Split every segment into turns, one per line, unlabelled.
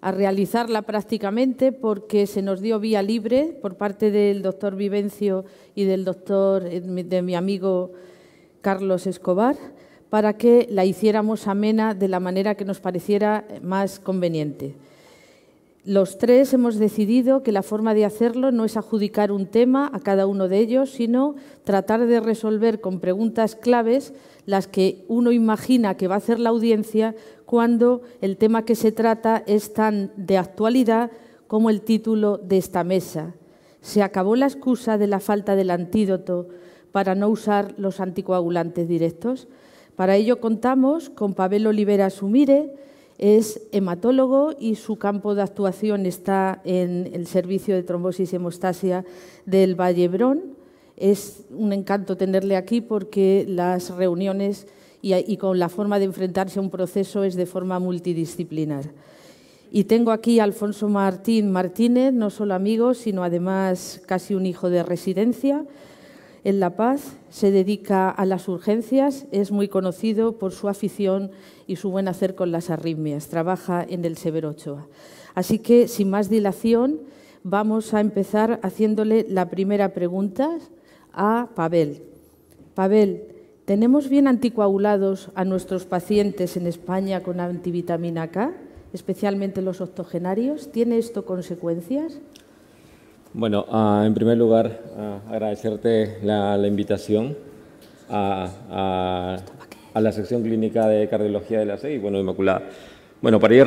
a realizarla prácticamente porque se nos dio vía libre por parte del doctor Vivencio y del doctor, eh, de mi amigo Carlos Escobar, para que la hiciéramos amena de la manera que nos pareciera más conveniente. Los tres hemos decidido que la forma de hacerlo no es adjudicar un tema a cada uno de ellos, sino tratar de resolver con preguntas claves las que uno imagina que va a hacer la audiencia cuando el tema que se trata es tan de actualidad como el título de esta mesa. Se acabó la excusa de la falta del antídoto para no usar los anticoagulantes directos. Para ello contamos con Pavel Olivera Sumire, es hematólogo y su campo de actuación está en el servicio de trombosis y hemostasia del Valle Es un encanto tenerle aquí porque las reuniones y, y con la forma de enfrentarse a un proceso es de forma multidisciplinar. Y tengo aquí a Alfonso Martín Martínez, no solo amigo, sino además casi un hijo de residencia. En La Paz se dedica a las urgencias, es muy conocido por su afición y su buen hacer con las arritmias. Trabaja en el Severo Ochoa. Así que, sin más dilación, vamos a empezar haciéndole la primera pregunta a Pavel. Pavel, ¿tenemos bien anticoagulados a nuestros pacientes en España con antivitamina K, especialmente los octogenarios? ¿Tiene esto consecuencias?
Bueno, ah, en primer lugar, ah, agradecerte la, invitación a, la sección clínica de cardiología de la SEI, bueno, Inmaculada. Bueno, para ir,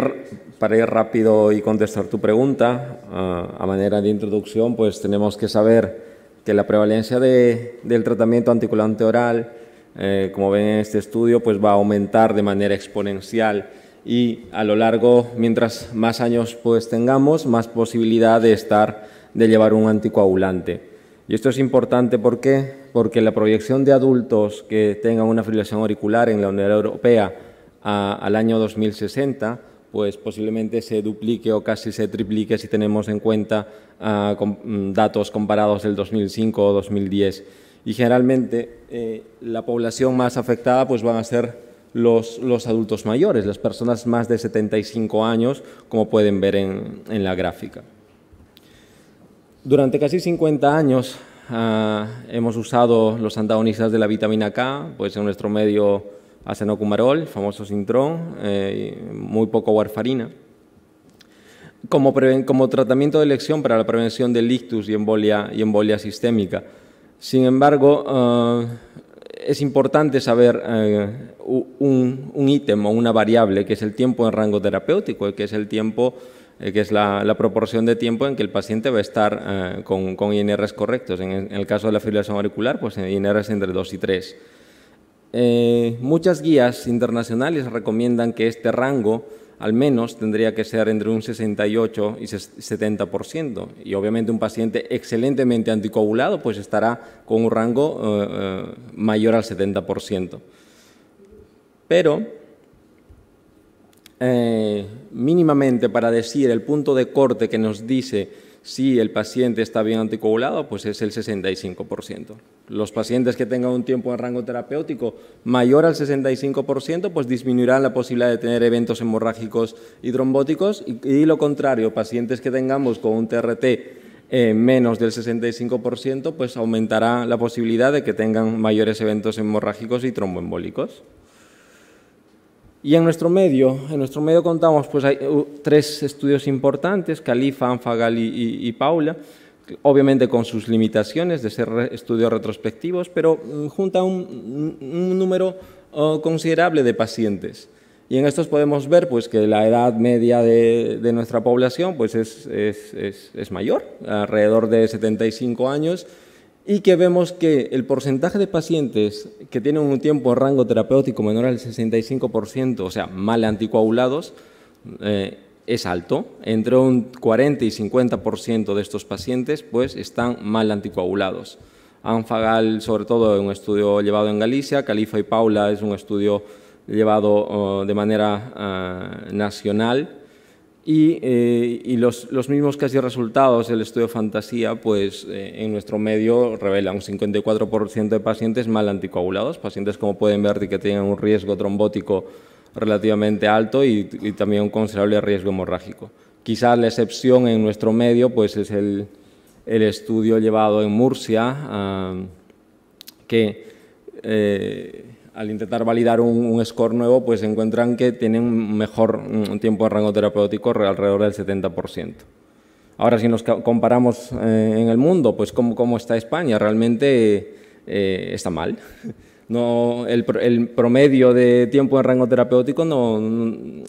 para ir rápido y contestar tu pregunta, ah, a manera de introducción, pues tenemos que saber que la prevalencia del tratamiento anticulante oral, eh, como ven en este estudio, pues va a aumentar de manera exponencial y a lo largo, mientras más años pues tengamos, más posibilidad de estar de llevar un anticoagulante. Y esto es importante ¿por qué? porque la proyección de adultos que tengan una fibrilación auricular en la Unión Europea al año 2060 pues posiblemente se duplique o casi se triplique si tenemos en cuenta ah, mm, datos comparados del 2005 o 2010. Y generalmente eh, la población más afectada pues van a ser los, adultos mayores, las personas más de 75 años, como pueden ver en la gráfica. Durante casi 50 años ah, hemos usado los antagonistas de la vitamina K, pues en nuestro medio acenocumarol, famoso sintrón, eh, muy poco warfarina, como, tratamiento de elección para la prevención del ictus y embolia, y embolia sistémica. Sin embargo, ah, es importante saber eh, un ítem o una variable, que es el tiempo en rango terapéutico, que es el tiempo eh, que es la, proporción de tiempo en que el paciente va a estar eh, con, INRs correctos. En, el caso de la fibrilación auricular, pues INRs entre 2 y 3. Eh, muchas guías internacionales recomiendan que este rango al menos tendría que ser entre un 68 y 70%. Y obviamente un paciente excelentemente anticoagulado pues estará con un rango mayor al 70%. Pero eh, mínimamente para decir el punto de corte que nos dice si el paciente está bien anticoagulado, pues es el 65%. Los pacientes que tengan un tiempo en rango terapéutico mayor al 65%, pues disminuirán la posibilidad de tener eventos hemorrágicos y trombóticos. Y, lo contrario, pacientes que tengamos con un TRT eh, menos del 65%, pues aumentará la posibilidad de que tengan mayores eventos hemorrágicos y tromboembólicos. Y en nuestro medio, en nuestro medio contamos pues hay uh, tres estudios importantes, Califa, Anfagal y, y, Paula, obviamente con sus limitaciones de ser estudios retrospectivos, pero mm, junta un, un número uh, considerable de pacientes. Y en estos podemos ver pues, que la edad media de, nuestra población pues, es mayor, alrededor de 75 años, y que vemos que el porcentaje de pacientes que tienen un tiempo rango terapéutico menor al 65%, o sea, mal anticoagulados, eh, es alto. Entre un 40 y 50% de estos pacientes pues, están mal anticoagulados. Anfagal, sobre todo, es un estudio llevado en Galicia, Califa y Paula es un estudio llevado oh, de manera ah, nacional eh, y, los, los, mismos casi resultados del estudio Fantasía, pues eh, en nuestro medio revela un 54% de pacientes mal anticoagulados, pacientes como pueden ver que tienen un riesgo trombótico relativamente alto y, también un considerable riesgo hemorrágico. Quizás la excepción en nuestro medio pues es el, estudio llevado en Murcia, ah, que eh, al intentar validar un, score nuevo, pues encuentran que tienen mejor mm, tiempo de rango terapéutico alrededor del 70%. Ahora, si nos comparamos eh, en el mundo, pues ¿cómo, está España? Realmente eh, está mal. No, el, promedio de tiempo de rango terapéutico no mm,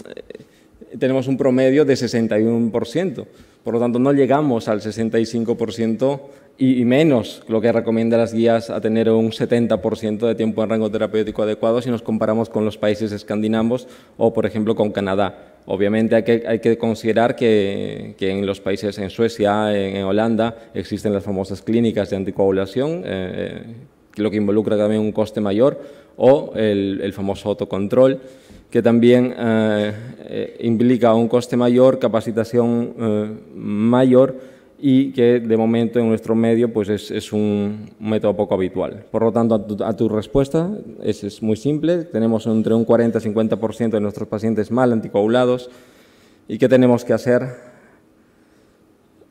tenemos un promedio de 61%. Por lo tanto, no llegamos al 65% y, menos lo que recomienda las guías a tener un 70% de tiempo en rango terapéutico adecuado si nos comparamos con los países escandinavos o, por ejemplo, con Canadá. Obviamente hay que, hay que considerar que, que, en los países, en Suecia, en, Holanda, existen las famosas clínicas de anticoagulación, eh, eh, lo que involucra también un coste mayor, o el, el famoso autocontrol, que también eh, implica un coste mayor, capacitación mayor, y que de momento en nuestro medio pues es, es un método poco habitual. Por lo tanto, a tu, respuesta es, es, muy simple. Tenemos entre un 40 y 50% de nuestros pacientes mal anticoagulados. ¿Y qué tenemos que hacer?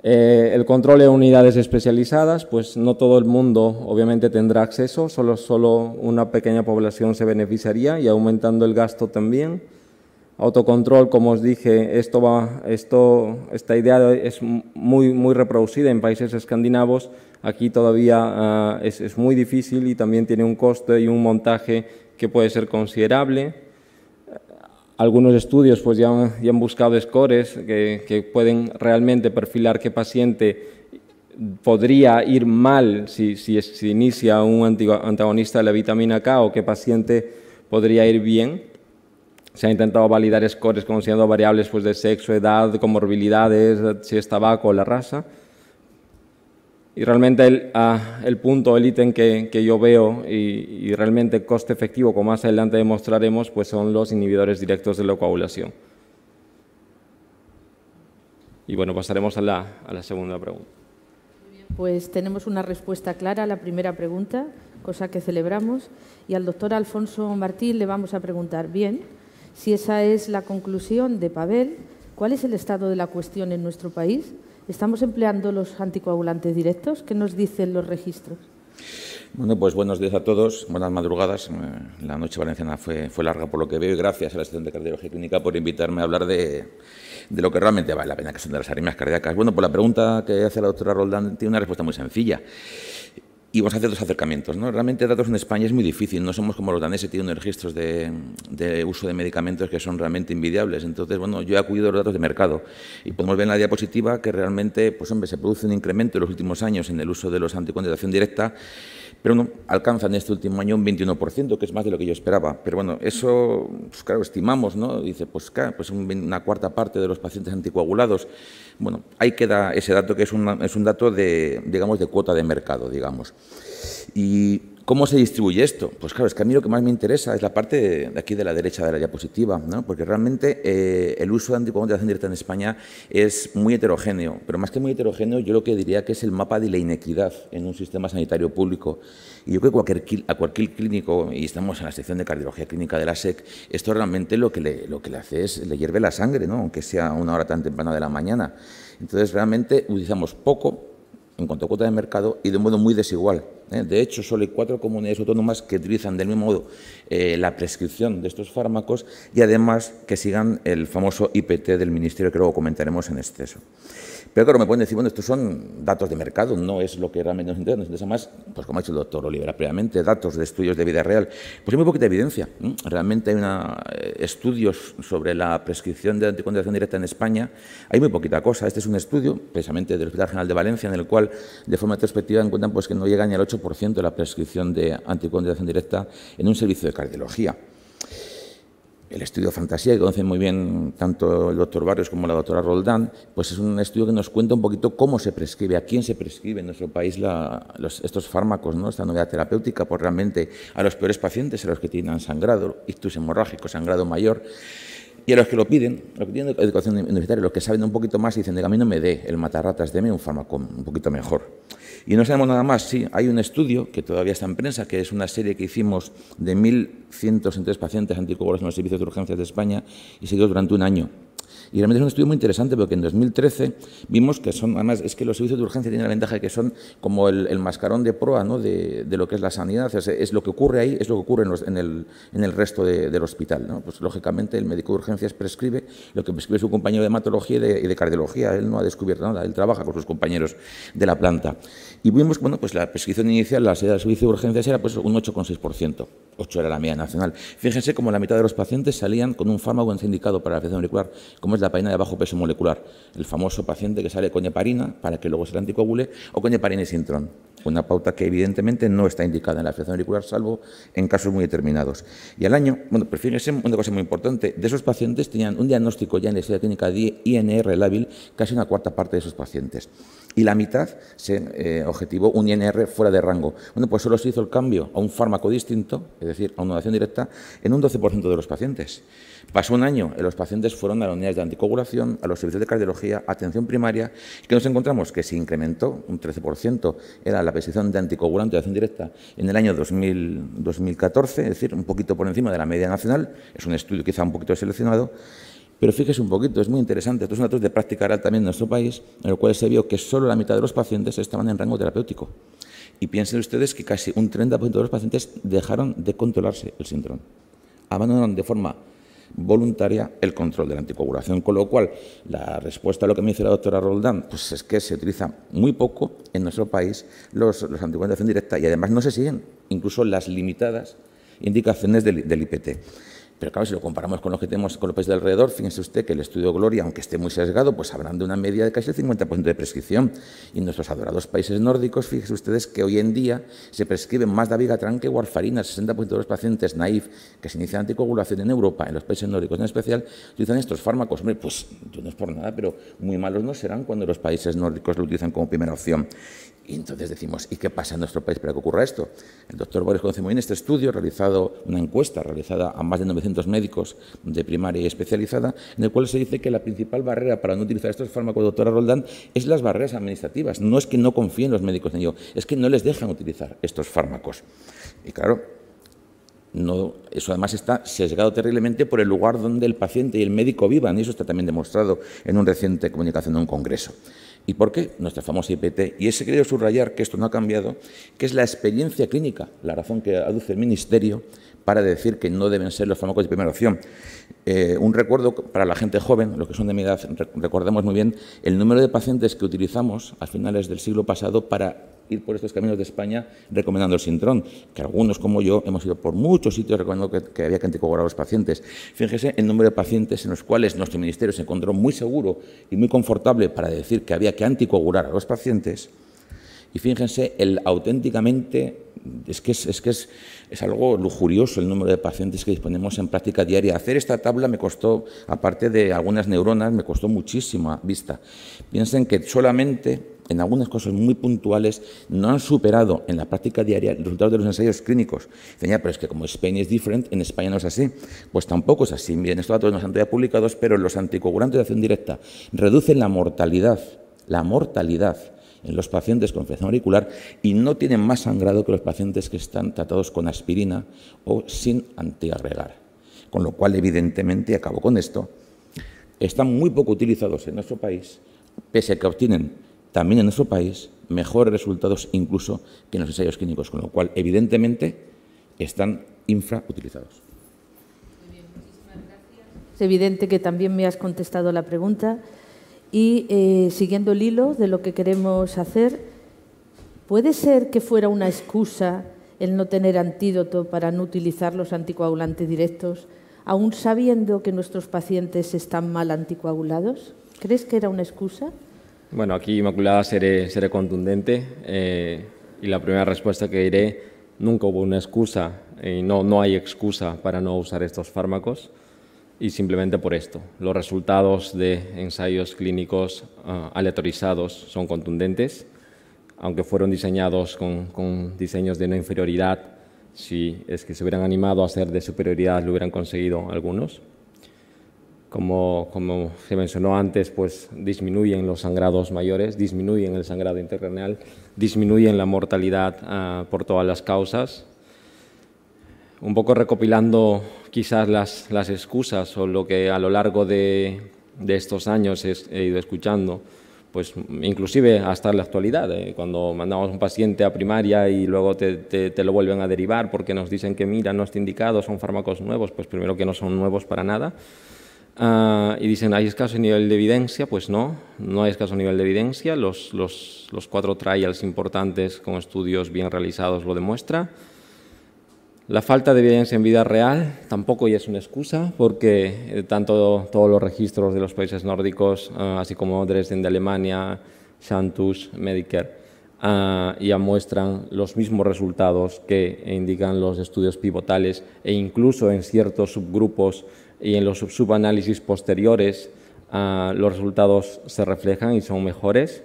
Eh, el control de unidades especializadas, pues no todo el mundo obviamente tendrá acceso, solo, solo una pequeña población se beneficiaría y aumentando el gasto también autocontrol, como os dije, esto va, esto, esta idea es muy, muy reproducida en países escandinavos. Aquí todavía ah, es, muy difícil y también tiene un coste y un montaje que puede ser considerable. Algunos estudios pues, ya, han, buscado scores que, pueden realmente perfilar qué paciente podría ir mal si, se si inicia un antagonista de la vitamina K o qué paciente podría ir bien se ha intentado validar scores considerando variables pues, de sexo, edad, comorbilidades, si es tabaco, la raza. Y realmente el, ah, punto, el ítem que, yo veo y, realmente coste efectivo, como más adelante demostraremos, pues son los inhibidores directos de la coagulación. Y bueno, pasaremos a la, a la segunda pregunta.
Pues tenemos una respuesta clara a la primera pregunta, cosa que celebramos. Y al doctor Alfonso Martín le vamos a preguntar, bien, si esa es la conclusión de Pavel, ¿cuál es el estado de la cuestión en nuestro país? ¿Estamos empleando los anticoagulantes directos? ¿Qué nos dicen los registros?
Bueno, pues buenos días a todos, buenas madrugadas. Eh, la noche valenciana fue, larga por lo que veo y gracias a la Asociación de Cardiología Clínica por invitarme a hablar de, lo que realmente vale la pena, que son las arritmias cardíacas. Bueno, pues la pregunta que hace la doctora Roldán tiene una respuesta muy sencilla y vamos a hacer dos acercamientos. ¿no? Realmente datos en España es muy difícil, no somos como los daneses, tienen registros de, uso de medicamentos que son realmente invidiables. Entonces, bueno, yo he acudido a los datos de mercado y podemos ver en la diapositiva que realmente, pues hombre, se produce un incremento en los últimos años en el uso de los acción directa pero no, en este último año un 21%, que es más de lo que yo esperaba. Pero bueno, eso, pues claro, estimamos, ¿no? Dice, pues pues una cuarta parte de los pacientes anticoagulados. Bueno, ahí queda ese dato que es, es un dato de, digamos, de cuota de mercado, digamos. Y ¿Cómo se distribuye esto? Pues claro, es que a mí lo que más me interesa es la parte de aquí de la derecha de la diapositiva, porque realmente eh, el uso de anticoagulación directa en España es muy heterogéneo, pero más que muy heterogéneo, yo lo que diría que es el mapa de la inequidad en un sistema sanitario público. Y yo creo que a cualquier clínico, y estamos en la sección de cardiología clínica de la SEC, esto realmente lo que le, lo que le hace es le hierve la sangre, aunque sea a una hora tan temprana de la mañana. Entonces, realmente utilizamos poco en cuanto a cuota de mercado y de un modo muy desigual. ¿eh? De hecho, solo hay cuatro comunidades autónomas que utilizan del mismo modo eh, la prescripción de estos fármacos y además que sigan el famoso IPT del Ministerio que luego comentaremos en exceso. Pero me pueden decir, bueno, estos son datos de mercado, no es lo que realmente nos interesa, nos interesa más, pues como ha dicho el doctor Olivera previamente, datos de estudios de vida real. Pues hay muy poquita evidencia. Realmente hay una, eh, estudios sobre la prescripción de anticoncepción directa en España, hay muy poquita cosa. Este es un estudio, precisamente del Hospital General de Valencia, en el cual, de forma retrospectiva, encuentran pues, que no llega ni al 8% de la prescripción de anticoncepción directa en un servicio de cardiología el estudio Fantasía, que conoce muy bien tanto el doctor Barrios como la doctora Roldán, pues es un estudio que nos cuenta un poquito cómo se prescribe, a quién se prescribe en nuestro país los, estos fármacos, ¿no? esta novedad terapéutica, pues realmente a los peores pacientes, a los que tienen sangrado, ictus hemorrágico, sangrado mayor, y a los que lo piden, los que tienen educación universitaria, los que saben un poquito más, dicen, de camino me dé el matarratas, déme un fármaco un poquito mejor. Y no sabemos nada más, sí, hay un estudio que todavía está en prensa, que es una serie que hicimos de 1.103 pacientes anticoagulados en los servicios de urgencias de España y se durante un año. Y realmente es un estudio muy interesante porque en 2013 vimos que son, además, es que los servicios de urgencia tienen la ventaja de que son como el, mascarón de proa ¿no? de, lo que es la sanidad. es lo que ocurre ahí, es lo que ocurre en, el, en el, resto del hospital. ¿no? Pues lógicamente el médico de urgencias prescribe lo que prescribe su compañero de hematología y de, cardiología. Él no ha descubierto nada, él trabaja con sus compañeros de la planta. Y vimos, bueno, pues la prescripción inicial, la sede del servicio de urgencias era pues un 8,6%, 8 era la media nacional. Fíjense cómo la mitad de los pacientes salían con un fármaco indicado para la afección auricular, como la parina de bajo peso molecular, el famoso paciente que sale con heparina para que luego se le anticoagule o con heparina y sintrón, una pauta que evidentemente no está indicada en la afección auricular salvo en casos muy determinados. Y al año, bueno, pero pues fíjense una cosa muy importante, de esos pacientes tenían un diagnóstico ya en la historia clínica de INR lábil, casi una cuarta parte de esos pacientes. Y la mitad se eh, objetivó un INR fuera de rango. Bueno, pues solo se hizo el cambio a un fármaco distinto, es decir, a una donación directa, en un 12% de los pacientes. Pasó un año y los pacientes fueron a las unidades de anticoagulación, a los servicios de cardiología, atención primaria, que nos encontramos que se incrementó un 13%, era la prescripción de anticoagulante de acción directa en el año 2014, es decir, un poquito por encima de la media nacional, es un estudio quizá un poquito seleccionado, pero fíjese un poquito, es muy interesante. Estos son datos de práctica real también en nuestro país, en el cual se vio que solo la mitad de los pacientes estaban en rango terapéutico. Y piensen ustedes que casi un 30% de los pacientes dejaron de controlarse el síndrome. Abandonaron de forma voluntaria el control de la anticoagulación. Con lo cual, la respuesta a lo que me dice la doctora Roldán, pues es que se utiliza muy poco en nuestro país los, los anticoagulantes directa y además no se siguen incluso las limitadas indicaciones del IPT. Pero claro, si lo comparamos con los que tenemos con los países del alrededor, fíjense usted que el estudio Gloria, aunque esté muy sesgado, pues habrán de una media de casi el 50% de prescripción. Y nuestros adorados países nórdicos, fíjense ustedes que hoy en día se prescriben más davigatran que warfarina. El 60% de los pacientes naif que se inician anticoagulación en Europa, en los países nórdicos en especial, utilizan estos fármacos. Hombre, pues no es por nada, pero muy malos no serán cuando los países nórdicos lo utilizan como primera opción. Y entonces decimos, ¿y qué pasa en nuestro país para que ocurra esto? El doctor Boris conoce muy bien este estudio, realizado una encuesta realizada a más de 900 médicos de primaria y especializada, en el cual se dice que la principal barrera para no utilizar estos fármacos, doctora Roldán, es las barreras administrativas. No es que no confíen los médicos en ello, es que no les dejan utilizar estos fármacos. Y claro, eso además está sesgado terriblemente por el lugar donde el paciente y el médico vivan, y eso está también demostrado en una reciente comunicación de un congreso. ¿Y por qué? Nuestra famosa IPT. Y ese querido subrayar que esto no ha cambiado, que es la experiencia clínica, la razón que aduce el Ministerio para decir que no deben ser los fármacos de primera opción. Eh, un recuerdo para la gente joven, los que son de mi edad, recordemos muy bien el número de pacientes que utilizamos a finales del siglo pasado para ir por estos caminos de España recomendando el sintrón, que algunos como yo hemos ido por muchos sitios recomendando que, había que anticoagular a los pacientes. Fíjense el número de pacientes en los cuales nuestro ministerio se encontró muy seguro y muy confortable para decir que había que anticoagular a los pacientes. Y fíjense el auténticamente, es que es, es que es es algo lujurioso el número de pacientes que disponemos en práctica diaria. Hacer esta tabla me costó, aparte de algunas neuronas, me costó muchísima vista. Piensen que solamente en algunas cosas muy puntuales, no han superado en la práctica diaria el resultado de los ensayos clínicos. tenía pero es que como Spain es different, en España no es así. Pues tampoco es así. Miren, estos datos no están han todavía publicados, pero los anticoagulantes de acción directa reducen la mortalidad, la mortalidad en los pacientes con infección auricular y no tienen más sangrado que los pacientes que están tratados con aspirina o sin antiagregar. Con lo cual, evidentemente, acabo con esto, están muy poco utilizados en nuestro país, pese a que obtienen también en nuestro país mejores resultados incluso que en los ensayos clínicos, con lo cual, evidentemente, están infrautilizados.
muchísimas gracias. Es evidente que también me has contestado la pregunta. Y eh, siguiendo el hilo de lo que queremos hacer, ¿puede ser que fuera una excusa el no tener antídoto para no utilizar los anticoagulantes directos, aún sabiendo que nuestros pacientes están mal anticoagulados? ¿Crees que era una excusa?
Bueno, aquí Inmaculada seré, contundente eh, y la primera respuesta que diré, nunca hubo una excusa y no hay excusa para no usar estos fármacos y simplemente por esto. Los resultados de ensayos clínicos ah, aleatorizados son contundentes, aunque fueron diseñados con, diseños de no inferioridad, si es que se hubieran animado a hacer de superioridad lo hubieran conseguido algunos. Como, se mencionó antes, pues disminuyen los sangrados mayores, disminuyen el sangrado interrenal, disminuyen la mortalidad ah, por todas las causas, un poco recopilando quizás las, excusas o lo que a lo largo de, estos años he, ido escuchando, pues inclusive hasta la actualidad, ¿eh? cuando mandamos un paciente a primaria y luego te, lo vuelven a derivar porque nos dicen que mira, no está indicado, son fármacos nuevos, pues primero que no son nuevos para nada. Ah, y dicen, ¿hay escaso nivel de evidencia? Pues no, no hay escaso nivel de evidencia. Los, los cuatro trials importantes con estudios bien realizados lo demuestran. La falta de evidencia en vida real tampoco ya es una excusa, porque eh, tanto todos los registros de los países nórdicos, ah, así como Dresden de Alemania, Santus, Medicare, ah, ya muestran los mismos resultados que indican los estudios pivotales e incluso en ciertos subgrupos y en los subanálisis posteriores ah, los resultados se reflejan y son mejores.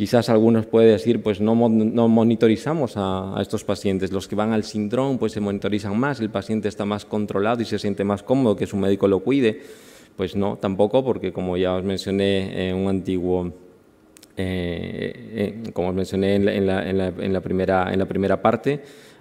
Quizás algunos pueden decir, pues no, no monitorizamos a, estos pacientes. Los que van al síndrome, pues se monitorizan más, el paciente está más controlado y se siente más cómodo que su médico lo cuide. Pues no, tampoco, porque como ya os mencioné un antiguo, eh, eh, como os mencioné en la primera, en la primera parte,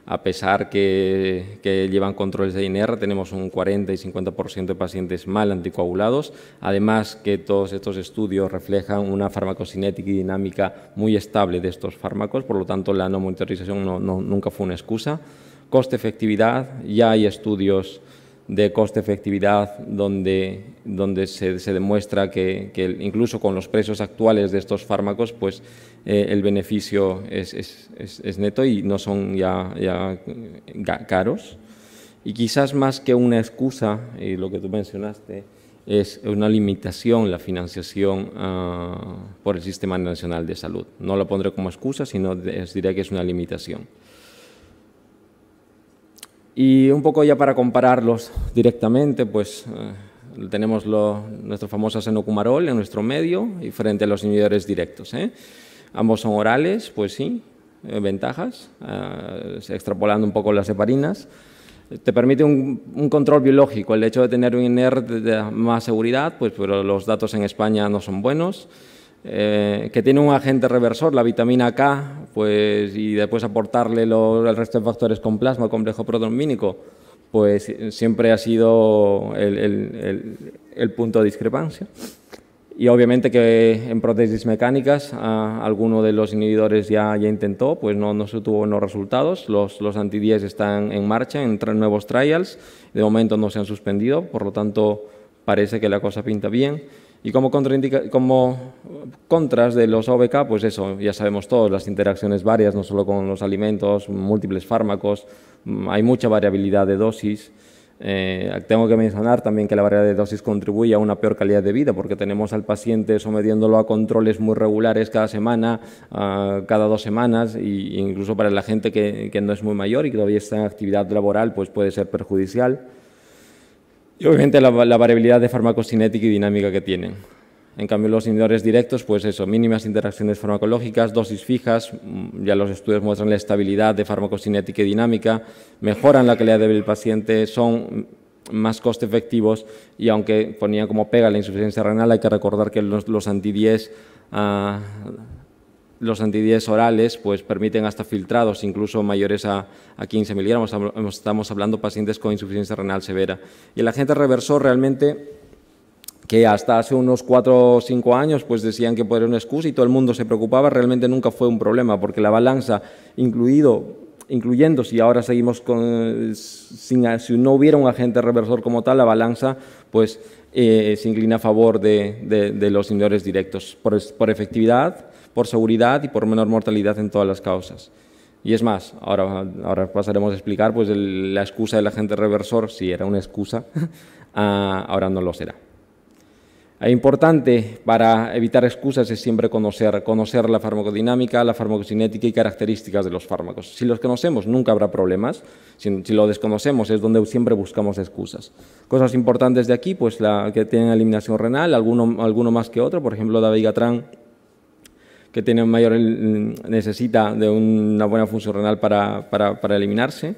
a pesar que, que, llevan controles de INR, tenemos un 40 y 50% de pacientes mal anticoagulados. Además, que todos estos estudios reflejan una farmacocinética y dinámica muy estable de estos fármacos, por lo tanto, la no monitorización nunca fue una excusa. Coste-efectividad, ya hay estudios de coste-efectividad donde, se, demuestra que, que, incluso con los precios actuales de estos fármacos, pues eh, el beneficio es, neto y no son ya, eh, caros. Y quizás más que una excusa, y lo que tú mencionaste, es una limitación la financiación ah, por el Sistema Nacional de Salud. No lo pondré como excusa, sino diré que es una limitación. Y un poco ya para compararlos directamente, pues eh, tenemos lo, famoso famosa senocumarol en nuestro medio y frente a los inhibidores directos. ¿eh? Ambos son orales, pues sí, eh, ventajas, ah, extrapolando un poco las heparinas. Te permite un, control biológico, el hecho de tener un INER de más seguridad, pues, pero los datos en España no son buenos. Eh, que tiene un agente reversor, la vitamina K, pues, y después aportarle el resto de factores con plasma, complejo protomínico, pues siempre ha sido el punto de discrepancia. Y obviamente que en prótesis mecánicas ah, alguno de los inhibidores ya, ya intentó, pues no, no se tuvo buenos resultados. Los, los están en marcha en tres nuevos trials. De momento no se han suspendido, por lo tanto parece que la cosa pinta bien. Y como, como contras de los OVK, pues eso, ya sabemos todos, las interacciones varias, no solo con los alimentos, múltiples fármacos, mm, hay mucha variabilidad de dosis. Eh, tengo que mencionar también que la variedad de dosis contribuye a una peor calidad de vida porque tenemos al paciente sometiéndolo a controles muy regulares cada semana, ah, cada dos semanas e incluso para la gente que, no es muy mayor y que todavía está en actividad laboral pues puede ser perjudicial. Y obviamente la, la variabilidad de farmacocinética y dinámica que tienen. En cambio, los inhibidores directos, pues eso, mínimas interacciones farmacológicas, dosis fijas, mm, ya los estudios muestran la estabilidad de farmacocinética y dinámica, mejoran la calidad de del paciente, son más coste efectivos y aunque ponían como pega la insuficiencia renal, hay que recordar que los, los anti-10 ah, los orales pues, permiten hasta filtrados, incluso mayores a, a 15 miligramos. Estamos hablando de pacientes con insuficiencia renal severa. Y el agente reversor realmente que hasta hace unos cuatro o cinco años pues decían que era una excusa y todo el mundo se preocupaba, realmente nunca fue un problema, porque la balanza, incluido, incluyendo si ahora seguimos con, sin, si no hubiera un agente reversor como tal, la balanza pues eh, se inclina a favor de, los señores directos, por, efectividad, por seguridad y por menor mortalidad en todas las causas. Y es más, ahora, ahora pasaremos a explicar pues la excusa del agente reversor, si era una excusa, ah, ahora no lo será. E importante para evitar excusas es siempre conocer, la farmacodinámica, la farmacocinética y características de los fármacos. Si los conocemos, nunca habrá problemas. Si, lo desconocemos, es donde siempre buscamos excusas. Cosas importantes de aquí, pues la que tienen eliminación renal, alguno, más que otro, por ejemplo, dabigatran que tiene mayor, mm, necesita de una buena función renal para, para, para eliminarse.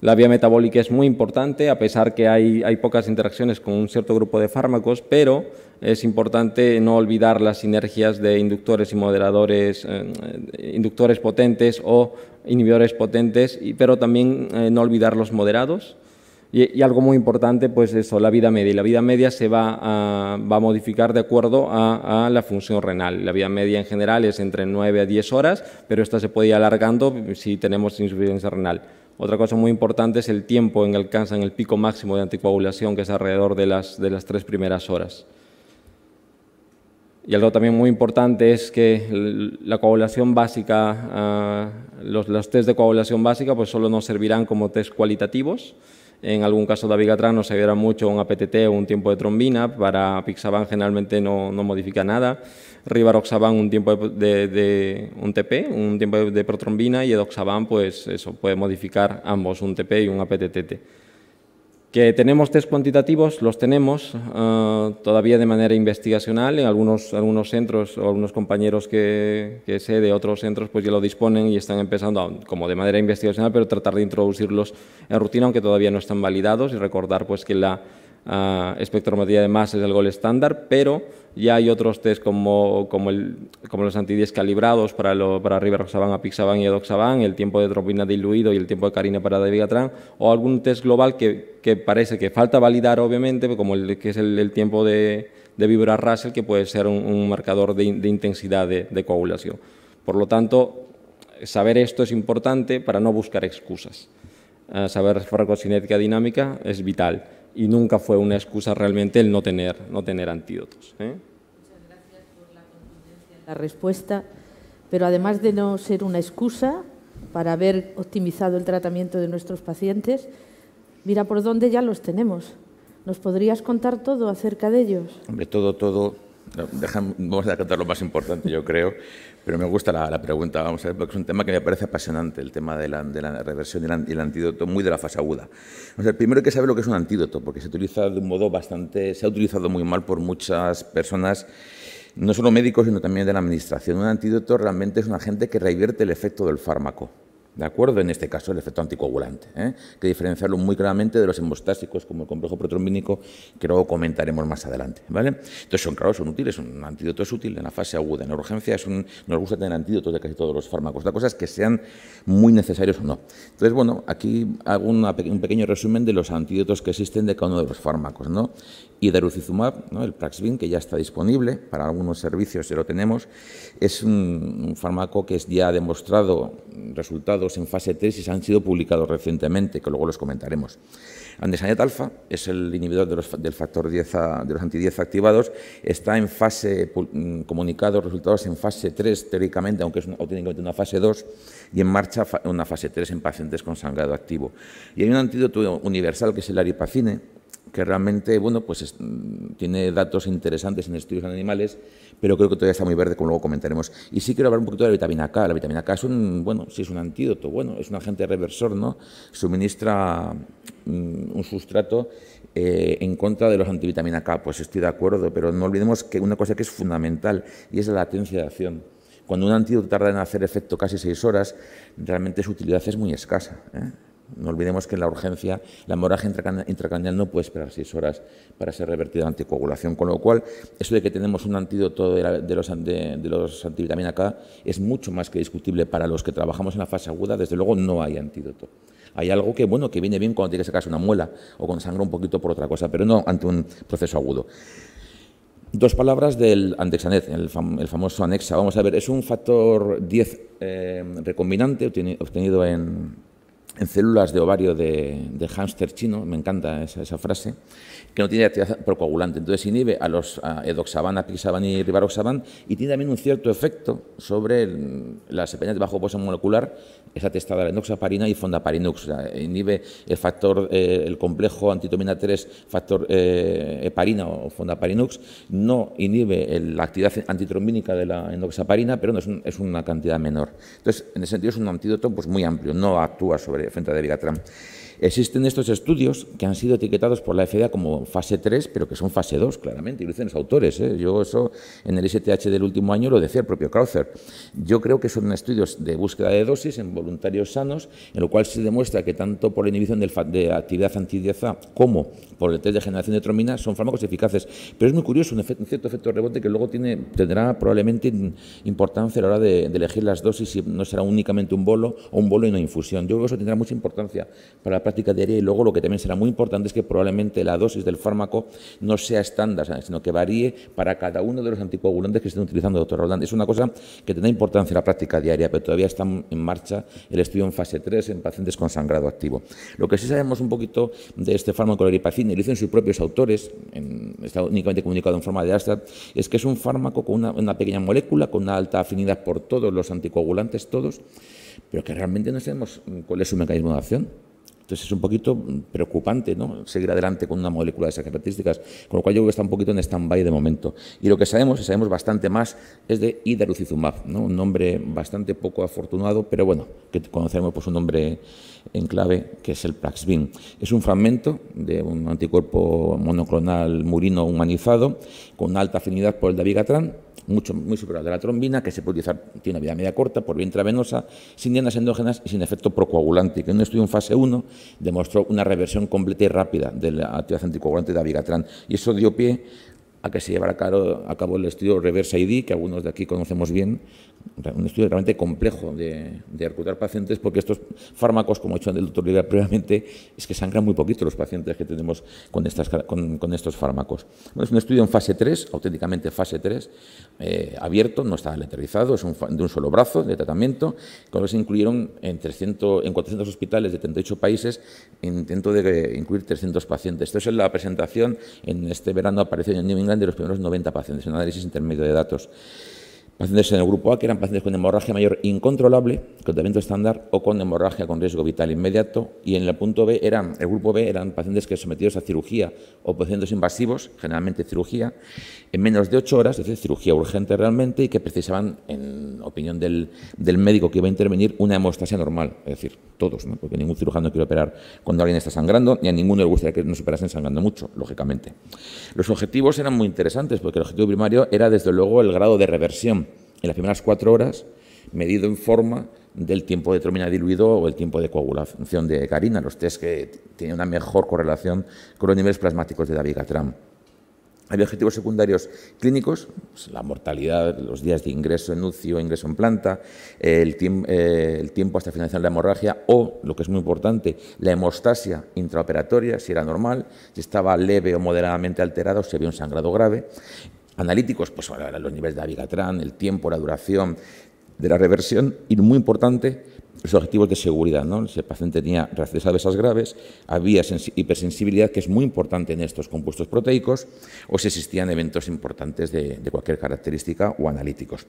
La vía metabólica es muy importante, a pesar que hay, pocas interacciones con un cierto grupo de fármacos, pero es importante no olvidar las sinergias de inductores y moderadores, eh, inductores potentes o inhibidores potentes, pero también eh, no olvidar los moderados. Y, algo muy importante, pues eso, la vida media. Y la vida media se va a, modificar de acuerdo a, la función renal. La vida media en general es entre 9 a 10 horas, pero esta se puede ir alargando si tenemos insuficiencia renal. Otra cosa muy importante es el tiempo en que en el pico máximo de anticoagulación, que es alrededor de las, tres primeras horas. Y algo también muy importante es que la coagulación básica, ah, los, test de coagulación básica, pues solo nos servirán como test cualitativos. En algún caso de Avigatran nos servirá mucho un APTT o un tiempo de trombina. Para Pixaban generalmente no modifica nada rivaroxaban un tiempo de, un TP, un tiempo de, protrombina y edoxaban, pues eso, puede modificar ambos, un TP y un APTT. Que tenemos test cuantitativos, los tenemos ah, todavía de manera investigacional, en algunos, algunos centros o algunos compañeros que, sé de otros centros pues ya lo disponen y están empezando como de manera investigacional, pero tratar de introducirlos en rutina, aunque todavía no están validados y recordar pues que la Ah, espectrometría de masa es el gol estándar, pero ya hay otros test como, como, como los antidies calibrados para, lo, para Riveroxaban, apixaban y edoxaban, el tiempo de tropina diluido y el tiempo de carina para dabigatran, o algún test global que, parece que falta validar, obviamente, como el que es el, tiempo de, vibrar vibra Russell, que puede ser un, marcador de, intensidad de, coagulación. Por lo tanto, saber esto es importante para no buscar excusas. Ah, saber saber cinética dinámica es vital y nunca fue una excusa realmente el no tener, no tener antídotos. ¿eh? Muchas gracias
por la contundencia la respuesta, pero además de no ser una excusa para haber optimizado el tratamiento de nuestros pacientes, mira por dónde ya los tenemos. ¿Nos podrías contar todo acerca de ellos?
Hombre, todo, todo vamos a tratar lo más importante, yo creo, pero me gusta la, pregunta, vamos a ver, porque es un tema que me parece apasionante, el tema de la, reversión y el, antídoto, muy de la fase aguda. O sea, primero hay que saber lo que es un antídoto, porque se utiliza de un modo bastante, se ha utilizado muy mal por muchas personas, no solo médicos, sino también de la administración. Un antídoto realmente es un agente que revierte el efecto del fármaco. ¿De acuerdo? En este caso, el efecto anticoagulante, ¿eh? que diferenciarlo muy claramente de los hemostásicos como el complejo protrombínico, que luego comentaremos más adelante. ¿vale? Entonces, son, claro, son útiles, un antídoto es útil en la fase aguda, en la urgencia es nos gusta tener antídotos de casi todos los fármacos. La cosas que sean muy necesarios o no. Entonces, bueno, aquí hago un pequeño resumen de los antídotos que existen de cada uno de los fármacos. ¿no? Y Darucizumab, ¿no? el Praxvin, que ya está disponible para algunos servicios, ya lo tenemos, es un, un fármaco que es ya demostrado resultados en fase 3 y se han sido publicados recientemente, que luego los comentaremos. Andesanet alfa es el inhibidor del factor 10 de los anti activados, está en fase, mm, comunicados resultados en fase 3 teóricamente, aunque es una fase 2, y en marcha una fase 3 en pacientes con sangrado activo. Y hay un antídoto universal que es el aripacine, que realmente, bueno, pues mm, tiene datos interesantes en estudios en animales, pero creo que todavía está muy verde, como luego comentaremos. Y sí quiero hablar un poquito de la vitamina K. La vitamina K es un, bueno, sí es un antídoto, bueno, es un agente reversor, ¿no? Suministra mm, un sustrato eh, en contra de los antivitamina K, pues estoy de acuerdo, pero no olvidemos que una cosa que es fundamental y es la latencia de acción. Cuando un antídoto tarda en hacer efecto casi seis horas, realmente su utilidad es muy escasa. ¿eh? No olvidemos que en la urgencia, la hemorragia intracranial no puede esperar seis horas para ser revertida la anticoagulación, con lo cual eso de que tenemos un antídoto de, los, de, antivitamina K es mucho más que discutible para los que trabajamos en la fase aguda, desde luego no hay antídoto. Hay algo que, bueno, que viene bien cuando tiene que sacarse una muela o con sangra un poquito por otra cosa, pero no ante un proceso agudo. Dos palabras del Andexanet, el, famoso anexa. Vamos a ver, es un factor 10 eh, recombinante obtenido en, en células de ovario de, hámster chino, me encanta esa, esa frase, que no tiene actividad procoagulante. Entonces inhibe a los a edoxaban, apixaban y rivaroxaban y tiene también un cierto efecto sobre las las de bajo peso molecular, es atestada la enoxaparina y fondaparinux. inhibe el factor, eh, el complejo antitomina 3, factor eh, heparina o fondaparinux. No inhibe la actividad antitrombínica de la enoxaparina, pero es, una cantidad menor. Entonces, en ese sentido es un antídoto pues, muy amplio, no actúa sobre frente a Davigatran. Existen estos estudios que han sido etiquetados por la FDA como fase 3, pero que son fase 2, claramente, y lo dicen los autores. ¿eh? Yo eso en el STH del último año lo decía el propio Krauser. Yo creo que son estudios de búsqueda de dosis en voluntarios sanos, en lo cual se demuestra que tanto por la inhibición de actividad antidiaza como por el test de generación de tromina son fármacos eficaces. Pero es muy curioso, un, efecto, cierto efecto rebote que luego tiene, tendrá probablemente importancia a la hora de, elegir las dosis y no será únicamente un bolo o un bolo y una infusión. Yo creo que eso tendrá mucha importancia para práctica diaria y luego lo que también será muy importante es que probablemente la dosis del fármaco no sea estándar, sino que varíe para cada uno de los anticoagulantes que estén utilizando, doctor Roland. Es una cosa que tendrá importancia en la práctica diaria, pero todavía está en marcha el estudio en fase 3 en pacientes con sangrado activo. Lo que sí sabemos un poquito de este fármaco, la gripacina, y lo dicen sus propios autores, en, está únicamente comunicado en forma de Astra, es que es un fármaco con una pequeña molécula, con una alta afinidad por todos los anticoagulantes, todos, pero que realmente no sabemos cuál es su mecanismo de acción. Entonces es un poquito preocupante ¿no? seguir adelante con una molécula de esas características, con lo cual yo creo que está un poquito en stand-by de momento. Y lo que sabemos, y sabemos bastante más, es de Idarucizumab, ¿no? un nombre bastante poco afortunado, pero bueno, que conocemos por pues, su nombre en clave, que es el Praxbin. Es un fragmento de un anticuerpo monoclonal murino humanizado con alta afinidad por el Davigatran mucho, muy superior de la trombina, que se puede utilizar, tiene una vida media corta, por vía intravenosa, sin dianas endógenas y sin efecto procoagulante, que en un estudio en fase 1 demostró una reversión completa y rápida de la actividad anticoagulante de Avigatran. Y eso dio pie a que se llevara a cabo, el estudio Reverse ID, que algunos de aquí conocemos bien, un estudio realmente complejo de, de, reclutar pacientes porque estos fármacos, como he dicho el doctor Lidia previamente, es que sangran muy poquito los pacientes que tenemos con, estas, con, estos fármacos. es un estudio en fase 3, auténticamente fase 3, eh, abierto, no está lateralizado, es un, de un solo brazo de tratamiento, con lo que se incluyeron en, 300, en 400 hospitales de 38 países, intento de incluir 300 pacientes. Esto es la presentación, en este verano apareció en New England de los primeros 90 pacientes, en análisis intermedio de datos. Pacientes en el grupo A, que eran pacientes con hemorragia mayor incontrolable, con tratamiento estándar, o con hemorragia con riesgo vital inmediato. Y en el punto B, eran, el grupo B, eran pacientes que sometidos a cirugía o pacientes invasivos, generalmente cirugía, en menos de ocho horas, es decir, cirugía urgente realmente, y que precisaban, en opinión del, médico que iba a intervenir, una hemostasia normal. Es decir, todos, porque ningún cirujano quiere operar cuando alguien está sangrando, ni a ninguno le gustaría que nos operasen sangrando mucho, lógicamente. Los objetivos eran muy interesantes, porque el objetivo primario era, desde luego, el grado de reversión en las primeras cuatro horas, medido en forma del tiempo de tromina diluido o el tiempo de coagulación de carina, los test que tienen una mejor correlación con los niveles plasmáticos de Catram. Había objetivos secundarios clínicos, pues, la mortalidad, los días de ingreso en UCI o ingreso en planta, eh, el, tiempo hasta finalizar la hemorragia o, lo que es muy importante, la hemostasia intraoperatoria, si era normal, si estaba leve o moderadamente alterado, si había un sangrado grave analíticos, pues los niveles de Avigatrán, el tiempo, la duración de la reversión y, muy importante, los objetivos de seguridad. ¿no? Si el paciente tenía reacciones adversas graves, había hipersensibilidad, que es muy importante en estos compuestos proteicos, o si existían eventos importantes de, cualquier característica o analíticos.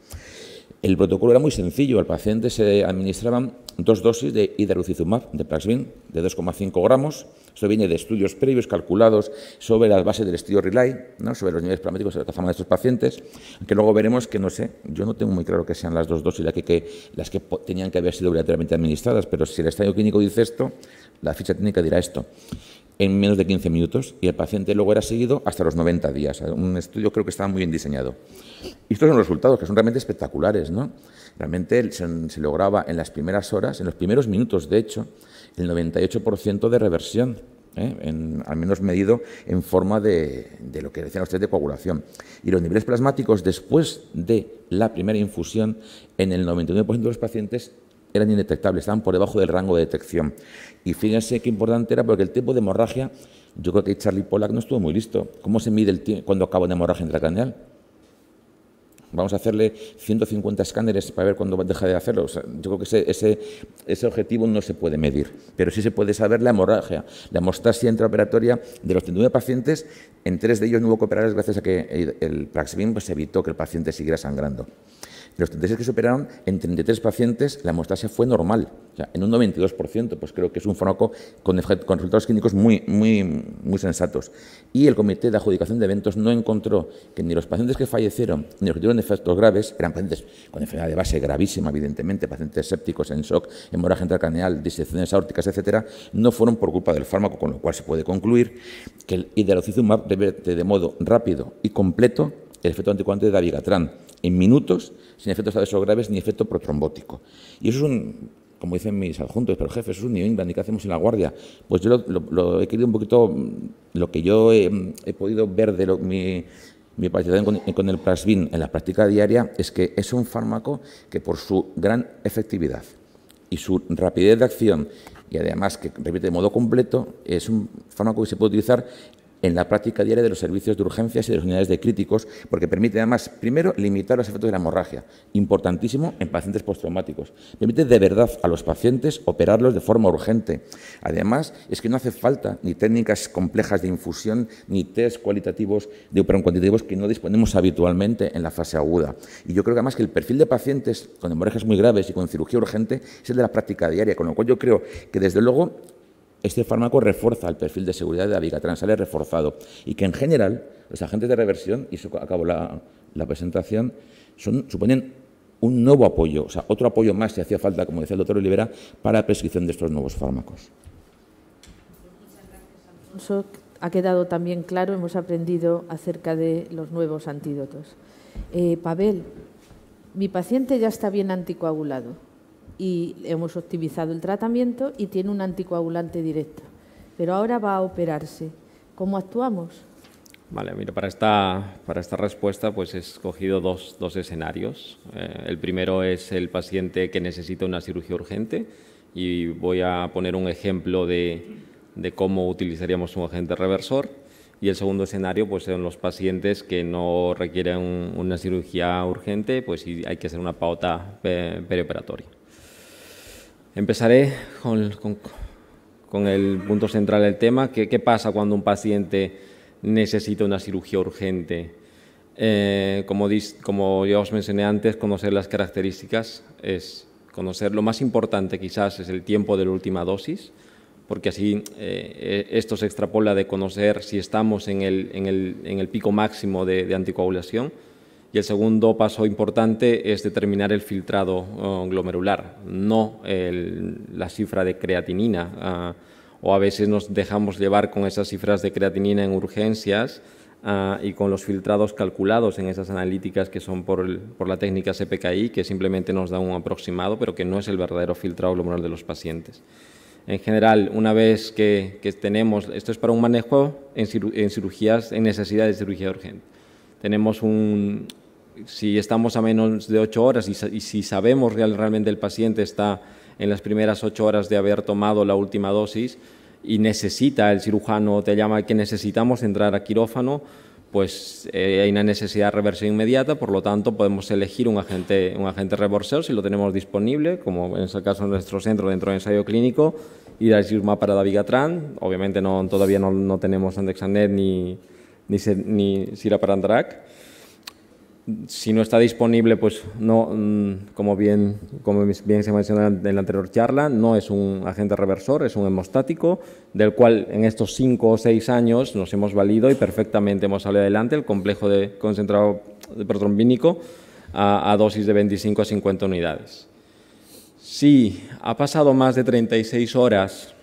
El protocolo era muy sencillo. Al paciente se administraban dos dosis de hidralucizumab, de Praxvin, de 2,5 gramos, esto viene de estudios previos calculados sobre la base del estudio Relay, ¿no? sobre los niveles paramétricos de la tasa de estos pacientes, que luego veremos que no sé, yo no tengo muy claro que sean las dos dosis las que, las que tenían que haber sido obligatoriamente administradas, pero si el estadio clínico dice esto, la ficha técnica dirá esto en menos de 15 minutos y el paciente luego era seguido hasta los 90 días. Un estudio creo que estaba muy bien diseñado. Y estos son los resultados, que son realmente espectaculares. ¿no? Realmente se, se lograba en las primeras horas, en los primeros minutos, de hecho, el 98% de reversión, ¿eh? en, al menos medido en forma de, lo que decían ustedes de coagulación. Y los niveles plasmáticos después de la primera infusión, en el 99% de los pacientes eran indetectables, estaban por debajo del rango de detección. Y fíjense qué importante era porque el tiempo de hemorragia, yo creo que Charlie Pollack no estuvo muy listo. ¿Cómo se mide el cuando acaba una hemorragia intracraneal? vamos a hacerle 150 escáneres para ver cuándo deja de hacerlo. yo creo que ese, objetivo no se puede medir, pero sí se puede saber la hemorragia, la hemostasia intraoperatoria de los 39 pacientes. En tres de ellos no hubo que gracias a que el, el pues, evitó que el paciente siguiera sangrando. De los 36 que se operaron, en 33 pacientes la hemostasia fue normal. en un 92%, pues creo que es un fármaco con, resultados clínicos muy, sensatos. Y el Comité de Adjudicación de Eventos no encontró que ni los pacientes que fallecieron ni los que tuvieron efectos graves, eran pacientes con enfermedad de base gravísima, evidentemente, pacientes sépticos en shock, hemorragia intracranial, disecciones aórticas, etcétera, no fueron por culpa del fármaco, con lo cual se puede concluir que el hidralocizumab reverte de modo rápido y completo el efecto anticoagulante de dabigatran en minutos sin efectos adversos graves ni efecto protrombótico. Y eso es un, como dicen mis adjuntos, pero jefe, eso es un nivel ni qué hacemos en la guardia? Pues yo lo, he querido un poquito, mm, lo que yo he, mm, podido ver de mi, mi participación con, con el plasbin en la práctica diaria es que es un fármaco que por su gran efectividad y su rapidez de acción y además que repite de modo completo, es un fármaco que se puede utilizar en la práctica diaria de los servicios de urgencias y de las unidades de críticos, porque permite además, primero, limitar los efectos de la hemorragia, importantísimo en pacientes postraumáticos. Permite de verdad a los pacientes operarlos de forma urgente. Además, es que no hace falta ni técnicas complejas de infusión, ni test cualitativos de cuantitativos que no disponemos habitualmente en la fase aguda. Y yo creo que además que el perfil de pacientes con hemorragias muy graves y con cirugía urgente es el de la práctica diaria, con lo cual yo creo que desde luego este fármaco refuerza el perfil de seguridad de la viga sale reforzado. Y que en general los agentes de reversión, y eso acabo la, presentación, suponen un nuevo apoyo, o sea, otro apoyo más si hacía falta, como decía el doctor Olivera, para la prescripción de estos nuevos fármacos.
Ha quedado también claro, hemos aprendido acerca de los nuevos antídotos. Eh, Pavel, mi paciente ya está bien anticoagulado y hemos optimizado el tratamiento y tiene un anticoagulante directo. Pero ahora va a operarse. ¿Cómo actuamos?
Vale, mira, para esta, para esta respuesta pues he escogido dos, dos escenarios. Eh, el primero es el paciente que necesita una cirugía urgente y voy a poner un ejemplo de, de cómo utilizaríamos un agente reversor. Y el segundo escenario pues son los pacientes que no requieren una cirugía urgente pues y hay que hacer una pauta eh, preoperatoria. Empezaré con, el punto central del tema. ¿Qué, ¿Qué, pasa cuando un paciente necesita una cirugía urgente? Eh, como, ya os mencioné antes, conocer las características es conocer. Lo más importante quizás es el tiempo de la última dosis, porque así eh, esto se extrapola de conocer si estamos en el, pico máximo de anticoagulación y el segundo paso importante es determinar el filtrado eh, glomerular, no la cifra de creatinina. Ah, o a veces nos dejamos llevar con esas cifras de creatinina en urgencias ah, y con los filtrados calculados en esas analíticas que son por, la técnica CPKI, que simplemente nos da un aproximado, pero que no es el verdadero filtrado glomerular de los pacientes en general, una vez que, que, tenemos, esto es para un manejo en, cirugías, en necesidad de cirugía urgente. Tenemos un, si estamos a menos de ocho horas y, si sabemos realmente el paciente está en las primeras ocho horas de haber tomado la última dosis y necesita el cirujano, te llama que necesitamos entrar a quirófano, pues eh, hay una necesidad de reversión inmediata, por lo tanto podemos elegir un agente, un agente reversor si lo tenemos disponible, como en este caso en nuestro centro dentro del ensayo clínico, y la para davigatran, obviamente no, todavía no, tenemos andexanet ni, ni, ni siraparandrac, si no está disponible, pues no, mm, como bien, como bien se mencionó en la anterior charla, no es un agente reversor, es un hemostático, del cual en estos cinco o seis años nos hemos valido y perfectamente hemos salido adelante el complejo de concentrado de protrombínico a, a dosis de 25 a 50 unidades. Si ha pasado más de 36 horas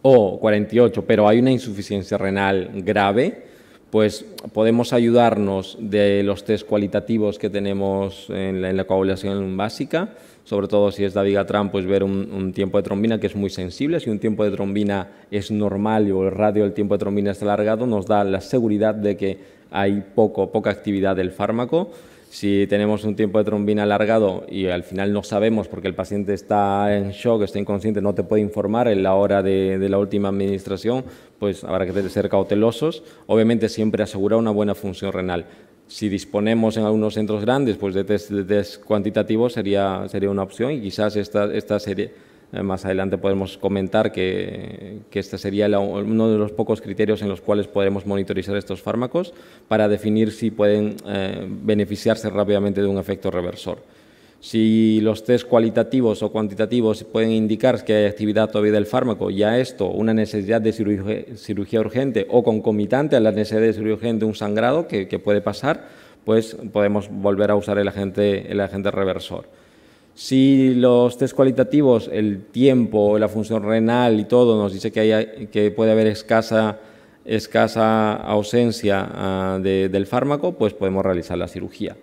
o 48, pero hay una insuficiencia renal grave, pues podemos ayudarnos de los test cualitativos que tenemos en la, coagulación básica, sobre todo si es David vigatrán, pues ver un, tiempo de trombina que es muy sensible. Si un tiempo de trombina es normal o el radio del tiempo de trombina está alargado, nos da la seguridad de que hay poco, poca actividad del fármaco. Si tenemos un tiempo de trombina alargado y al final no sabemos porque el paciente está en shock, está inconsciente, no te puede informar en la hora de la última administración, pues habrá que ser cautelosos. Obviamente siempre asegurar una buena función renal. Si disponemos en algunos centros grandes pues de test, cuantitativo cuantitativos sería, sería una opción y quizás esta, esta serie, eh, más adelante podemos comentar que, que este sería uno de los pocos criterios en los cuales podremos monitorizar estos fármacos para definir si pueden eh, beneficiarse rápidamente de un efecto reversor. Si los test cualitativos o cuantitativos pueden indicar que hay actividad todavía del fármaco y esto una necesidad de cirugía, urgente o concomitante a la necesidad de cirugía urgente un sangrado que, puede pasar, pues podemos volver a usar el agente, reversor. Si los test cualitativos, el tiempo, la función renal y todo nos dice que, puede haber escasa, ausencia ah, del fármaco, pues podemos realizar la cirugía.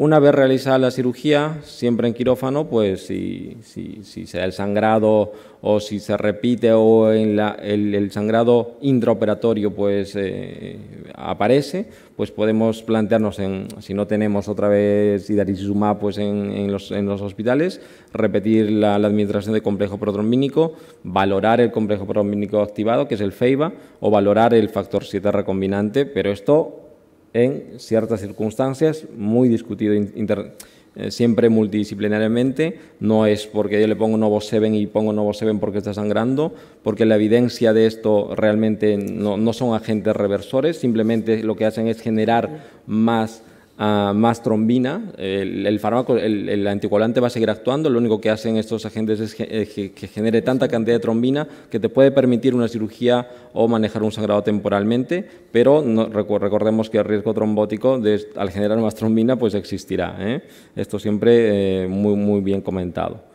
Una vez realizada la cirugía, siempre en quirófano, pues si, si, se da el sangrado o si se repite o en el, sangrado intraoperatorio pues eh, aparece, pues podemos plantearnos, si no tenemos otra vez idarizumab pues en, los, hospitales, repetir la, administración de complejo protrombínico, valorar el complejo protrombínico activado, que es el FEIBA, o valorar el factor 7 recombinante, pero esto en ciertas circunstancias, muy discutido eh, siempre multidisciplinariamente. No es porque yo le pongo Novo 7 y pongo Novo 7 porque está sangrando, porque la evidencia de esto realmente no, no son agentes reversores, simplemente lo que hacen es generar más más trombina. El, el fármaco, el, anticoagulante va a seguir actuando. Lo único que hacen estos agentes es eh, que, genere tanta cantidad de trombina que te puede permitir una cirugía o manejar un sangrado temporalmente, pero recordemos que el riesgo trombótico al generar más trombina pues existirá. ¿eh? Esto siempre eh, muy, muy bien comentado.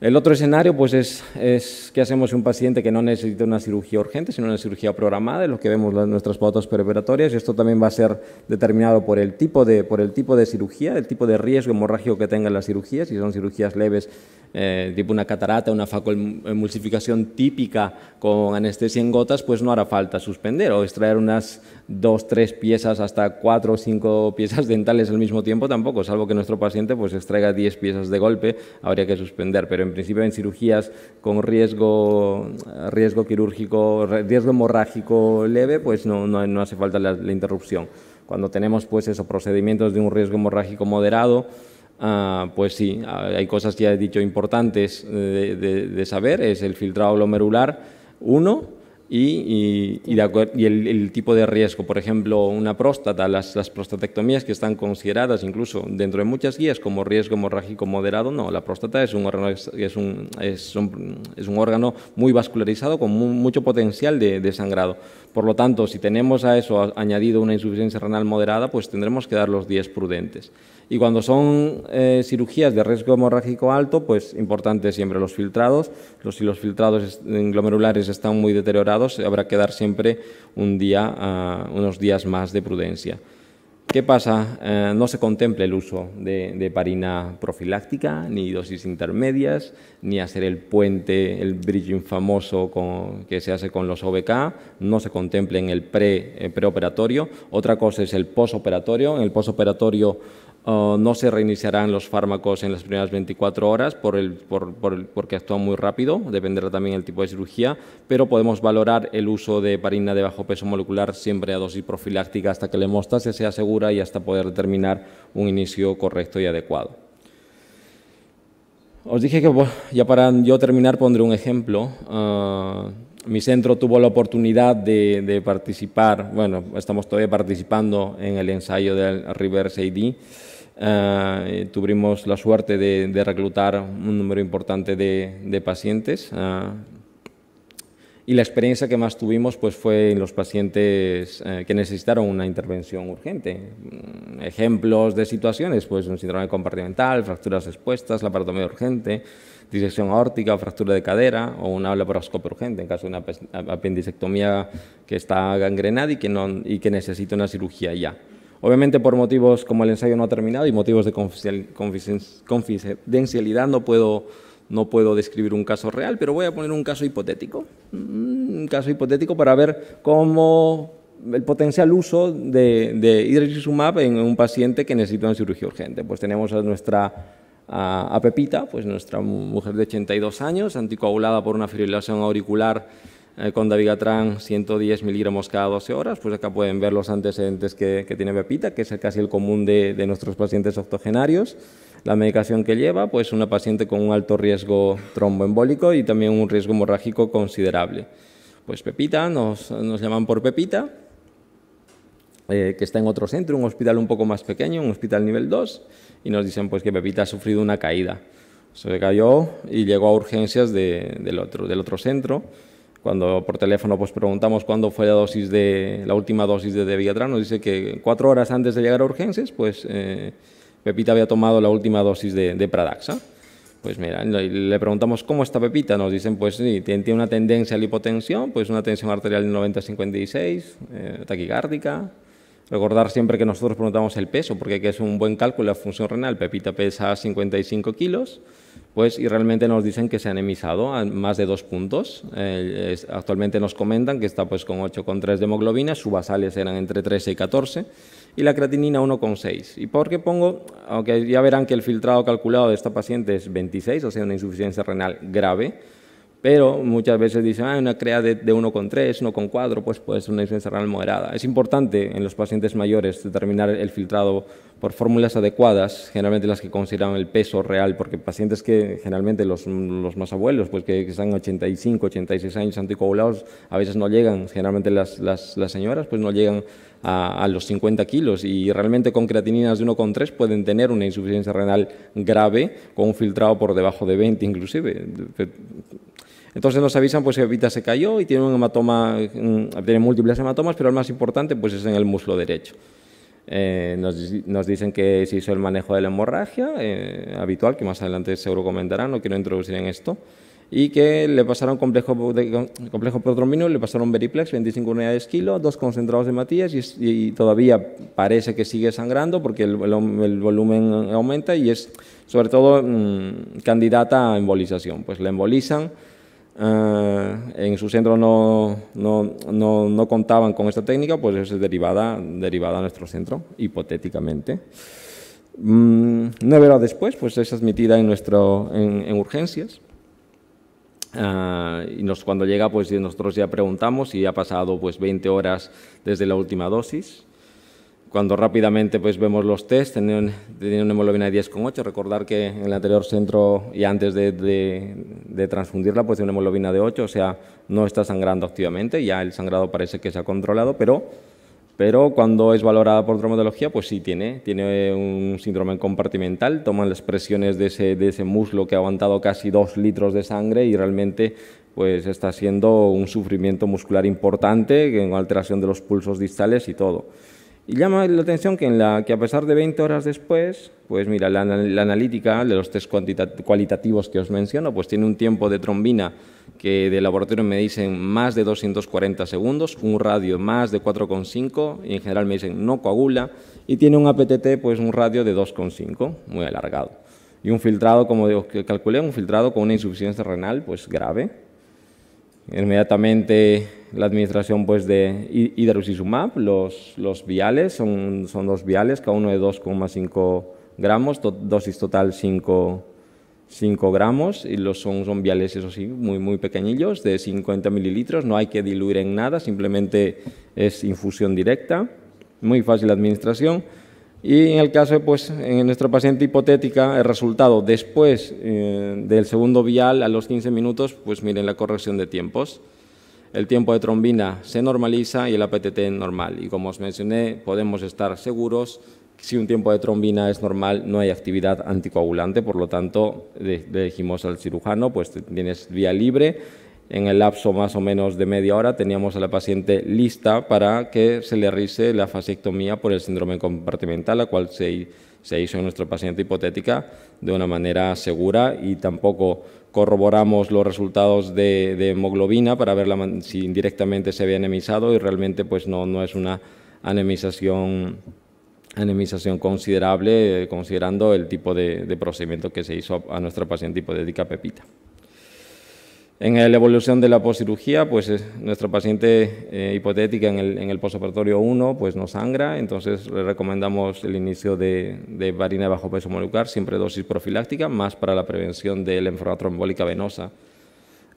El otro escenario pues es, es que hacemos un paciente que no necesita una cirugía urgente, sino una cirugía programada, en lo que vemos en nuestras pautas preparatorias, esto también va a ser determinado por el tipo de, por el tipo de cirugía, el tipo de riesgo hemorrágico que tengan las cirugías, si son cirugías leves, eh, tipo una catarata, una facoemulsificación típica con anestesia en gotas, pues no hará falta suspender o extraer unas dos, tres piezas, hasta cuatro o cinco piezas dentales al mismo tiempo tampoco, salvo que nuestro paciente pues extraiga diez piezas de golpe, habría que suspender, pero en principio en cirugías con riesgo, riesgo quirúrgico, riesgo hemorrágico leve, pues no, no, hace falta la, interrupción. Cuando tenemos pues esos procedimientos de un riesgo hemorrágico moderado, ah, pues sí, ah, hay cosas que ya he dicho importantes eh, de, de saber, es el filtrado glomerular, uno, y, el, tipo de riesgo. Por ejemplo, una próstata, las, prostatectomías que están consideradas incluso dentro de muchas guías como riesgo hemorrágico moderado, no, la próstata es un órgano, es un, es órgano muy vascularizado con mucho potencial de sangrado. Por lo tanto, si tenemos a eso añadido una insuficiencia renal moderada, pues tendremos que dar los 10 prudentes. Y cuando son eh, cirugías de riesgo hemorrágico alto, pues importante siempre los filtrados. si los filtrados glomerulares están muy deteriorados, habrá que dar siempre un día, ah, unos días más de prudencia. ¿Qué pasa? Eh, no se contempla el uso de, parina profiláctica, ni dosis intermedias, ni hacer el puente, el bridging famoso que se hace con los OBK, no se contempla en el pre, eh, preoperatorio. Otra cosa es el posoperatorio. En el posoperatorio no se reiniciarán los fármacos en las primeras 24 horas porque actúan muy rápido, dependerá también el tipo de cirugía, pero podemos valorar el uso de parina de bajo peso molecular siempre a dosis profiláctica hasta que la hemostasia sea segura y hasta poder determinar un inicio correcto y adecuado. Os dije que ya para yo terminar pondré un ejemplo. Ah, mi centro tuvo la oportunidad de, participar, bueno, estamos todavía participando en el ensayo del Reverse AD. Eh, tuvimos la suerte de, reclutar un número importante de, pacientes eh, y la experiencia que más tuvimos pues, fue en los pacientes eh, que necesitaron una intervención urgente. Mm, ejemplos de situaciones, pues un síndrome compartimental, fracturas expuestas, laparotomía urgente, disección aórtica, fractura de cadera o una laparoscopia urgente en caso de una apendicectomía que está gangrenada y que, no, y que necesita una cirugía ya. Obviamente por motivos como el ensayo no ha terminado y motivos de confidencialidad no puedo, no puedo describir un caso real, pero voy a poner un caso hipotético, mm, un caso hipotético para ver cómo el potencial uso de, de idrisumab en un paciente que necesita una cirugía urgente. Pues tenemos a nuestra a, Pepita, pues nuestra mujer de 82 años, anticoagulada por una fibrilación auricular eh, con Davigatran 110 miligramos cada 12 horas, pues acá pueden ver los antecedentes que, tiene Pepita, que es casi el común de, nuestros pacientes octogenarios. La medicación que lleva, pues una paciente con un alto riesgo tromboembólico y también un riesgo hemorrágico considerable. Pues Pepita, nos, llaman por Pepita, eh, que está en otro centro, un hospital un poco más pequeño, un hospital nivel 2, y nos dicen pues que Pepita ha sufrido una caída. Se cayó y llegó a urgencias del otro centro cuando por teléfono pues, preguntamos cuándo fue la, dosis de, la última dosis de, de nos dice que cuatro horas antes de llegar a urgencias, pues eh, Pepita había tomado la última dosis de, Pradaxa. Pues mira, le preguntamos cómo está Pepita, nos dicen pues sí, tiene una tendencia a la hipotensión, pues una tensión arterial de 90-56, eh, taquicárdica. Recordar siempre que nosotros preguntamos el peso, porque es un buen cálculo de la función renal. Pepita pesa 55 kilos, pues y realmente nos dicen que se han emisado a más de dos puntos. Eh, actualmente nos comentan que está pues con 8,3 de hemoglobina, sus basales eran entre 13 y 14 y la creatinina 1,6. ¿Y por qué pongo? Aunque ya verán que el filtrado calculado de esta paciente es 26, o sea, una insuficiencia renal grave, pero muchas veces dicen, ah, una crea de, de 1,3, 1,4, pues puede ser una insuficiencia renal moderada. Es importante en los pacientes mayores determinar el filtrado por fórmulas adecuadas, generalmente las que consideran el peso real, porque pacientes que generalmente los, más abuelos, pues que, están 85, 86 años anticoagulados, a veces no llegan, generalmente las, señoras pues no llegan a, los 50 kilos y realmente con creatininas de 1,3 pueden tener una insuficiencia renal grave con un filtrado por debajo de 20 inclusive. Entonces nos avisan pues que se cayó y tiene un hematoma, mm, tiene múltiples hematomas, pero el más importante pues es en el muslo derecho. Eh, nos, dicen que se hizo el manejo de la hemorragia eh, habitual, que más adelante seguro comentarán, no quiero introducir en esto, y que le pasaron complejo, complejo protromino, le pasaron veriplex, 25 unidades kilo, dos concentrados de matías y, todavía parece que sigue sangrando porque el, volumen aumenta y es sobre todo mm, candidata a embolización. Pues la embolizan Ah, en su centro no, no, no, no, contaban con esta técnica, pues es derivada, derivada a nuestro centro, hipotéticamente. Mm, nueve horas después, pues es admitida en, nuestro, en, urgencias. Ah, y nos, cuando llega, pues nosotros ya preguntamos si ha pasado pues 20 horas desde la última dosis cuando rápidamente pues, vemos los test, tiene una hemoglobina de 10,8. Recordar que en el anterior centro y antes de, transfundirla, pues una hemoglobina de 8, o sea, no está sangrando activamente, ya el sangrado parece que se ha controlado, pero, pero cuando es valorada por traumatología, pues sí tiene, tiene un síndrome compartimental, toman las presiones de ese, de ese muslo que ha aguantado casi 2 litros de sangre y realmente pues está siendo un sufrimiento muscular importante, con alteración de los pulsos distales y todo. Y llama la atención que, a pesar de 20 horas después, pues mira, la, analítica de los test cualitativos que os menciono, pues tiene un tiempo de trombina que de laboratorio me dicen más de 240 segundos, un radio más de 4,5 y en general me dicen no coagula y tiene un APTT pues un radio de 2,5, muy alargado. Y un filtrado, como digo, que calculé, un filtrado con una insuficiencia renal pues grave. Inmediatamente la administración pues, de Hidrosizumab, los, los viales, son, dos viales, cada uno de 2,5 gramos, dosis total 5, gramos, y los son, son viales, eso sí, muy, muy pequeñillos, de 50 mililitros, no hay que diluir en nada, simplemente es infusión directa, muy fácil administración. Y en el caso, pues, en nuestra paciente hipotética, el resultado después eh, del segundo vial a los 15 minutos, pues miren la corrección de tiempos el tiempo de trombina se normaliza y el APTT normal. Y como os mencioné, podemos estar seguros que si un tiempo de trombina es normal, no hay actividad anticoagulante, por lo tanto, le dijimos al cirujano, pues tienes vía libre. En el lapso más o menos de media hora teníamos a la paciente lista para que se le realice la fasectomía por el síndrome compartimental, la cual se se hizo en nuestro paciente hipotética de una manera segura y tampoco corroboramos los resultados de, hemoglobina para ver si indirectamente se había anemizado y realmente pues no, no es una anemización, anemización considerable eh, considerando el tipo de, de procedimiento que se hizo a nuestra paciente hipotética Pepita. En la evolución de la poscirugía, pues nuestra paciente eh, hipotética en el, en posoperatorio 1 pues, no sangra, entonces le recomendamos el inicio de, varina de bajo peso molecular, siempre dosis profiláctica, más para la prevención de la enfermedad trombólica venosa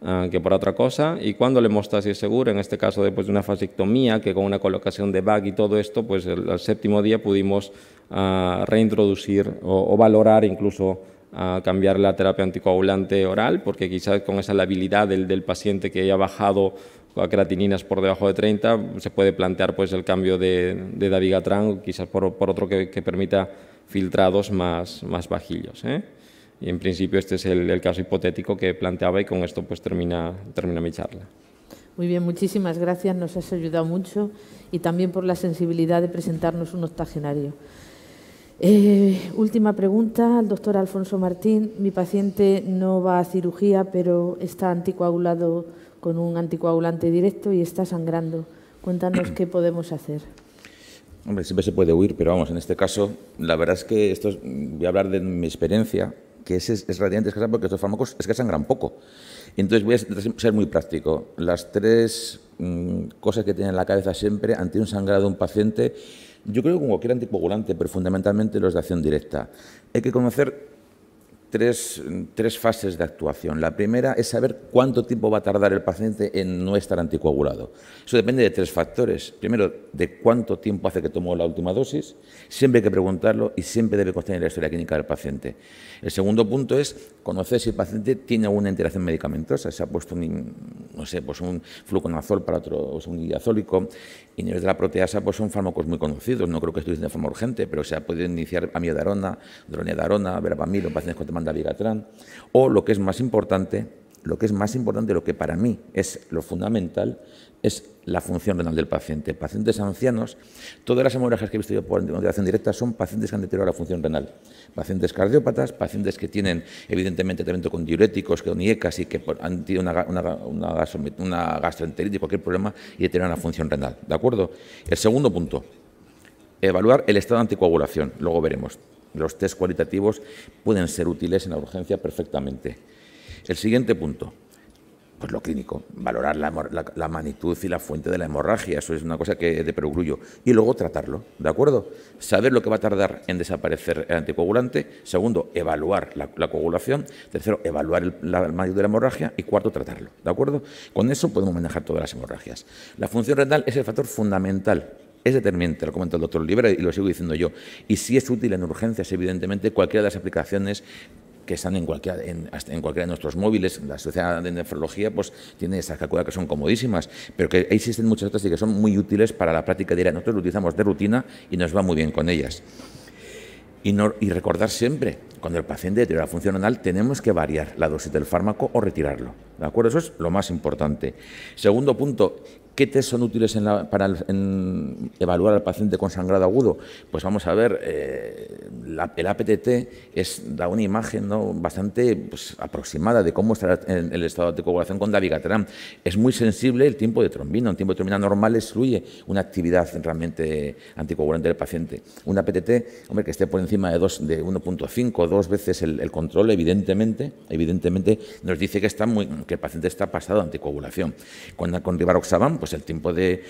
ah, que por otra cosa. Y cuando la hemostasis es segura, en este caso después de una fasectomía, que con una colocación de bag y todo esto, pues el, séptimo día pudimos ah, reintroducir o valorar incluso a cambiar la terapia anticoagulante oral, porque quizás con esa labilidad del, del paciente que haya bajado a creatininas por debajo de 30, se puede plantear pues, el cambio de, de Davigatran, quizás por, por otro que, permita filtrados más, más bajillos. ¿eh? Y en principio este es el, caso hipotético que planteaba y con esto pues, termina, termina mi charla.
Muy bien, muchísimas gracias, nos has ayudado mucho y también por la sensibilidad de presentarnos un octogenario. Eh, última pregunta al doctor Alfonso Martín. Mi paciente no va a cirugía, pero está anticoagulado con un anticoagulante directo y está sangrando. Cuéntanos qué podemos hacer.
Hombre, siempre se puede huir, pero vamos, en este caso, la verdad es que esto voy a hablar de mi experiencia, que es, es que escasa porque estos fármacos es que sangran poco. Entonces voy a ser muy práctico. Las tres mm, cosas que tiene en la cabeza siempre ante un sangrado de un paciente yo creo que con cualquier anticoagulante, pero fundamentalmente los de acción directa. Hay que conocer tres, tres fases de actuación. La primera es saber cuánto tiempo va a tardar el paciente en no estar anticoagulado. Eso depende de tres factores. Primero, de cuánto tiempo hace que tomó la última dosis. Siempre hay que preguntarlo y siempre debe constar en la historia clínica del paciente. El segundo punto es conocer si el paciente tiene alguna interacción medicamentosa. Se ha puesto un, no sé, pues un fluconazol para otro, o sea, un diazólico. vez de la proteasa pues son fármacos muy conocidos. No creo que estudien de forma urgente, pero se ha podido iniciar amiodarona, dronedarona, verapamil en pacientes con Amanda o lo que es más importante, lo que es más importante, lo que para mí es lo fundamental, es la función renal del paciente. Pacientes ancianos, todas las hemorragias que he visto yo por ventilación directa son pacientes que han deteriorado la función renal. Pacientes cardiópatas, pacientes que tienen evidentemente tratamiento con diuréticos, con IECAS y que han tenido una, una, una, gastroenteritis, cualquier problema y deterioran la función renal. ¿De acuerdo? El segundo punto, evaluar el estado de anticoagulación. Luego veremos los test cualitativos pueden ser útiles en la urgencia perfectamente. El siguiente punto, pues lo clínico, valorar la, magnitud y la fuente de la hemorragia, eso es una cosa que de perogrullo, y luego tratarlo, ¿de acuerdo? Saber lo que va a tardar en desaparecer el anticoagulante, segundo, evaluar la, coagulación, tercero, evaluar el, la magnitud de la hemorragia y cuarto, tratarlo, ¿de acuerdo? Con eso podemos manejar todas las hemorragias. La función renal es el factor fundamental es determinante, lo comenta el doctor Olivera y lo sigo diciendo yo. Y si es útil en urgencias, evidentemente, cualquiera de las aplicaciones que están en cualquiera, de nuestros móviles. La Sociedad de Nefrología pues, tiene esas calculadoras que son comodísimas, pero que existen muchas otras y que son muy útiles para la práctica diaria. Nosotros lo utilizamos de rutina y nos va muy bien con ellas. Y, recordar siempre, cuando el paciente deteriora la función anal, tenemos que variar la dosis del fármaco o retirarlo. ¿De acuerdo? Eso es lo más importante. Segundo punto, ¿Qué test son útiles para evaluar al paciente con sangrado agudo? Pues vamos a ver, eh, el APTT es, da una imagen ¿no? bastante pues, aproximada de cómo estará el, estado de coagulación con dabigatran. Es muy sensible el tiempo de trombina. Un tiempo de trombina normal excluye una actividad realmente anticoagulante del paciente. Un APTT, hombre, que esté por encima de, de 1.5 o dos veces el, control, evidentemente, evidentemente nos dice que, está muy, el paciente está pasado de anticoagulación. Con, con rivaroxaban, pues el tiempo de,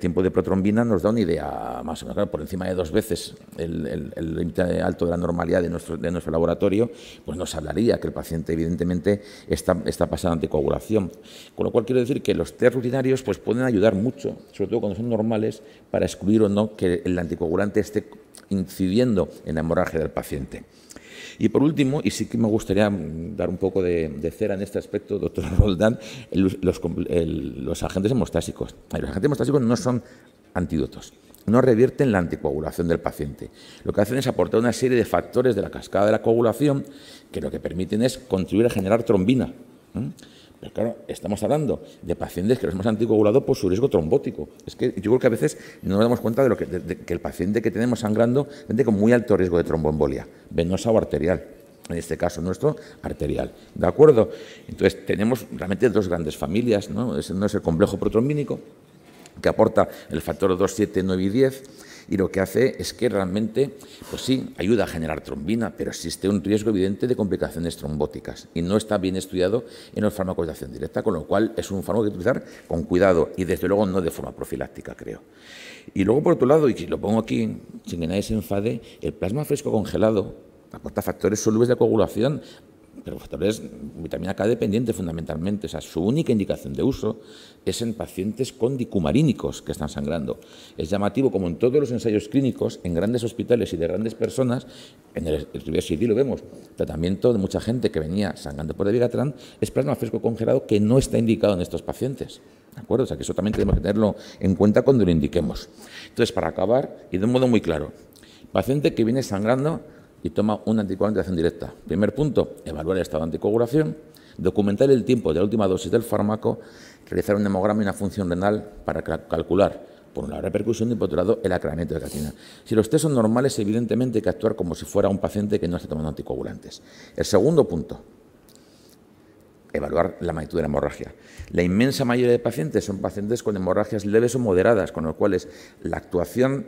tiempo de protrombina nos da una idea más o menos, por encima de dos veces el límite alto de la normalidad de nuestro, laboratorio, pues nos hablaría que el paciente evidentemente está, está pasado de anticoagulación. Con lo cual quiero decir que los test rutinarios pues, pueden ayudar mucho, sobre todo cuando son normales, para excluir o no que el anticoagulante esté incidiendo en la hemorragia del paciente. Y por último, y sí que me gustaría dar un poco de, cera en este aspecto, doctor Roldán, los, agentes hemostásicos. Los agentes hemostásicos no son antídotos, no revierten la anticoagulación del paciente. Lo que hacen es aportar una serie de factores de la cascada de la coagulación que lo que permiten es contribuir a generar trombina. Pero claro, estamos hablando de pacientes que los hemos anticoagulado por su riesgo trombótico. Es que yo creo que a veces no nos damos cuenta de, lo que, el paciente que tenemos sangrando vende con muy alto riesgo de tromboembolia, venosa o arterial. En este caso nuestro, arterial. ¿De acuerdo? Entonces, tenemos realmente dos grandes familias. No, no es el complejo protrombínico, que aporta el factor 2, 7, 9 y 10 y lo que hace es que realmente, pues sí, ayuda a generar trombina, pero existe un riesgo evidente de complicaciones trombóticas y no está bien estudiado en los fármacos de acción directa, con lo cual es un fármaco que utilizar con cuidado y desde luego no de forma profiláctica, creo. Y luego, por otro lado, y lo pongo aquí sin que nadie se enfade, el plasma fresco congelado aporta factores solubles de coagulación pero factores vitamina K dependiente fundamentalmente. O sea, su única indicación de uso es en pacientes con dicumarínicos que están sangrando. Es llamativo como en todos los ensayos clínicos, en grandes hospitales y de grandes personas, en el estudio CD lo vemos, tratamiento de mucha gente que venía sangrando por Vigatran... es plasma fresco congelado que no está indicado en estos pacientes. ¿De acuerdo? O sea que eso también tenemos que tenerlo en cuenta cuando lo indiquemos. Entonces, para acabar, y de un modo muy claro, paciente que viene sangrando y toma una anticoagulación directa. Primer punto, evaluar el estado de anticoagulación, documentar el tiempo de la última dosis del fármaco realizar un hemograma y una función renal para calcular, por una la repercusión y por otro lado, el aclaramiento de creatina. Si los test son normales, evidentemente hay que actuar como si fuera un paciente que no esté tomando anticoagulantes. El segundo punto, evaluar la magnitud de la hemorragia. La inmensa mayoría de pacientes son pacientes con hemorragias leves o moderadas, con los cuales la actuación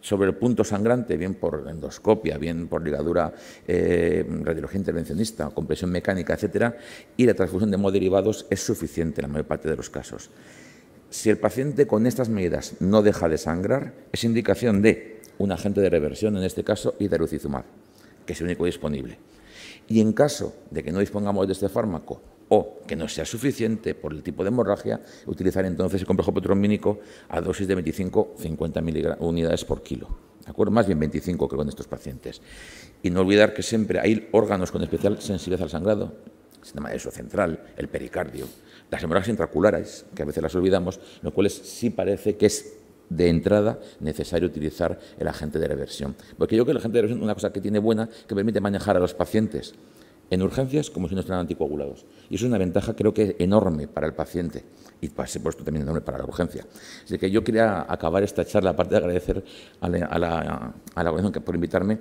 sobre el punto sangrante, bien por endoscopia, bien por ligadura eh, radiología intervencionista, compresión mecánica, etcétera, y la transfusión de derivados es suficiente en la mayor parte de los casos. Si el paciente con estas medidas no deja de sangrar, es indicación de un agente de reversión, en este caso lucizumar, que es el único disponible. Y en caso de que no dispongamos de este fármaco o que no sea suficiente por el tipo de hemorragia, utilizar entonces el complejo petromínico a dosis de 25-50 unidades por kilo. ¿De Más bien 25 creo en estos pacientes. Y no olvidar que siempre hay órganos con especial sensibilidad al sangrado, el sistema eso central, el pericardio, las hemorragias intraculares, que a veces las olvidamos, lo cual sí parece que es de entrada necesario utilizar el agente de reversión. Porque yo creo que el agente de reversión es una cosa que tiene buena, que permite manejar a los pacientes en urgencias como si no estuvieran anticoagulados. Y eso es una ventaja creo que enorme para el paciente y pues, por supuesto también enorme para la urgencia. Así que yo quería acabar esta charla, aparte de agradecer a la, a organización por invitarme,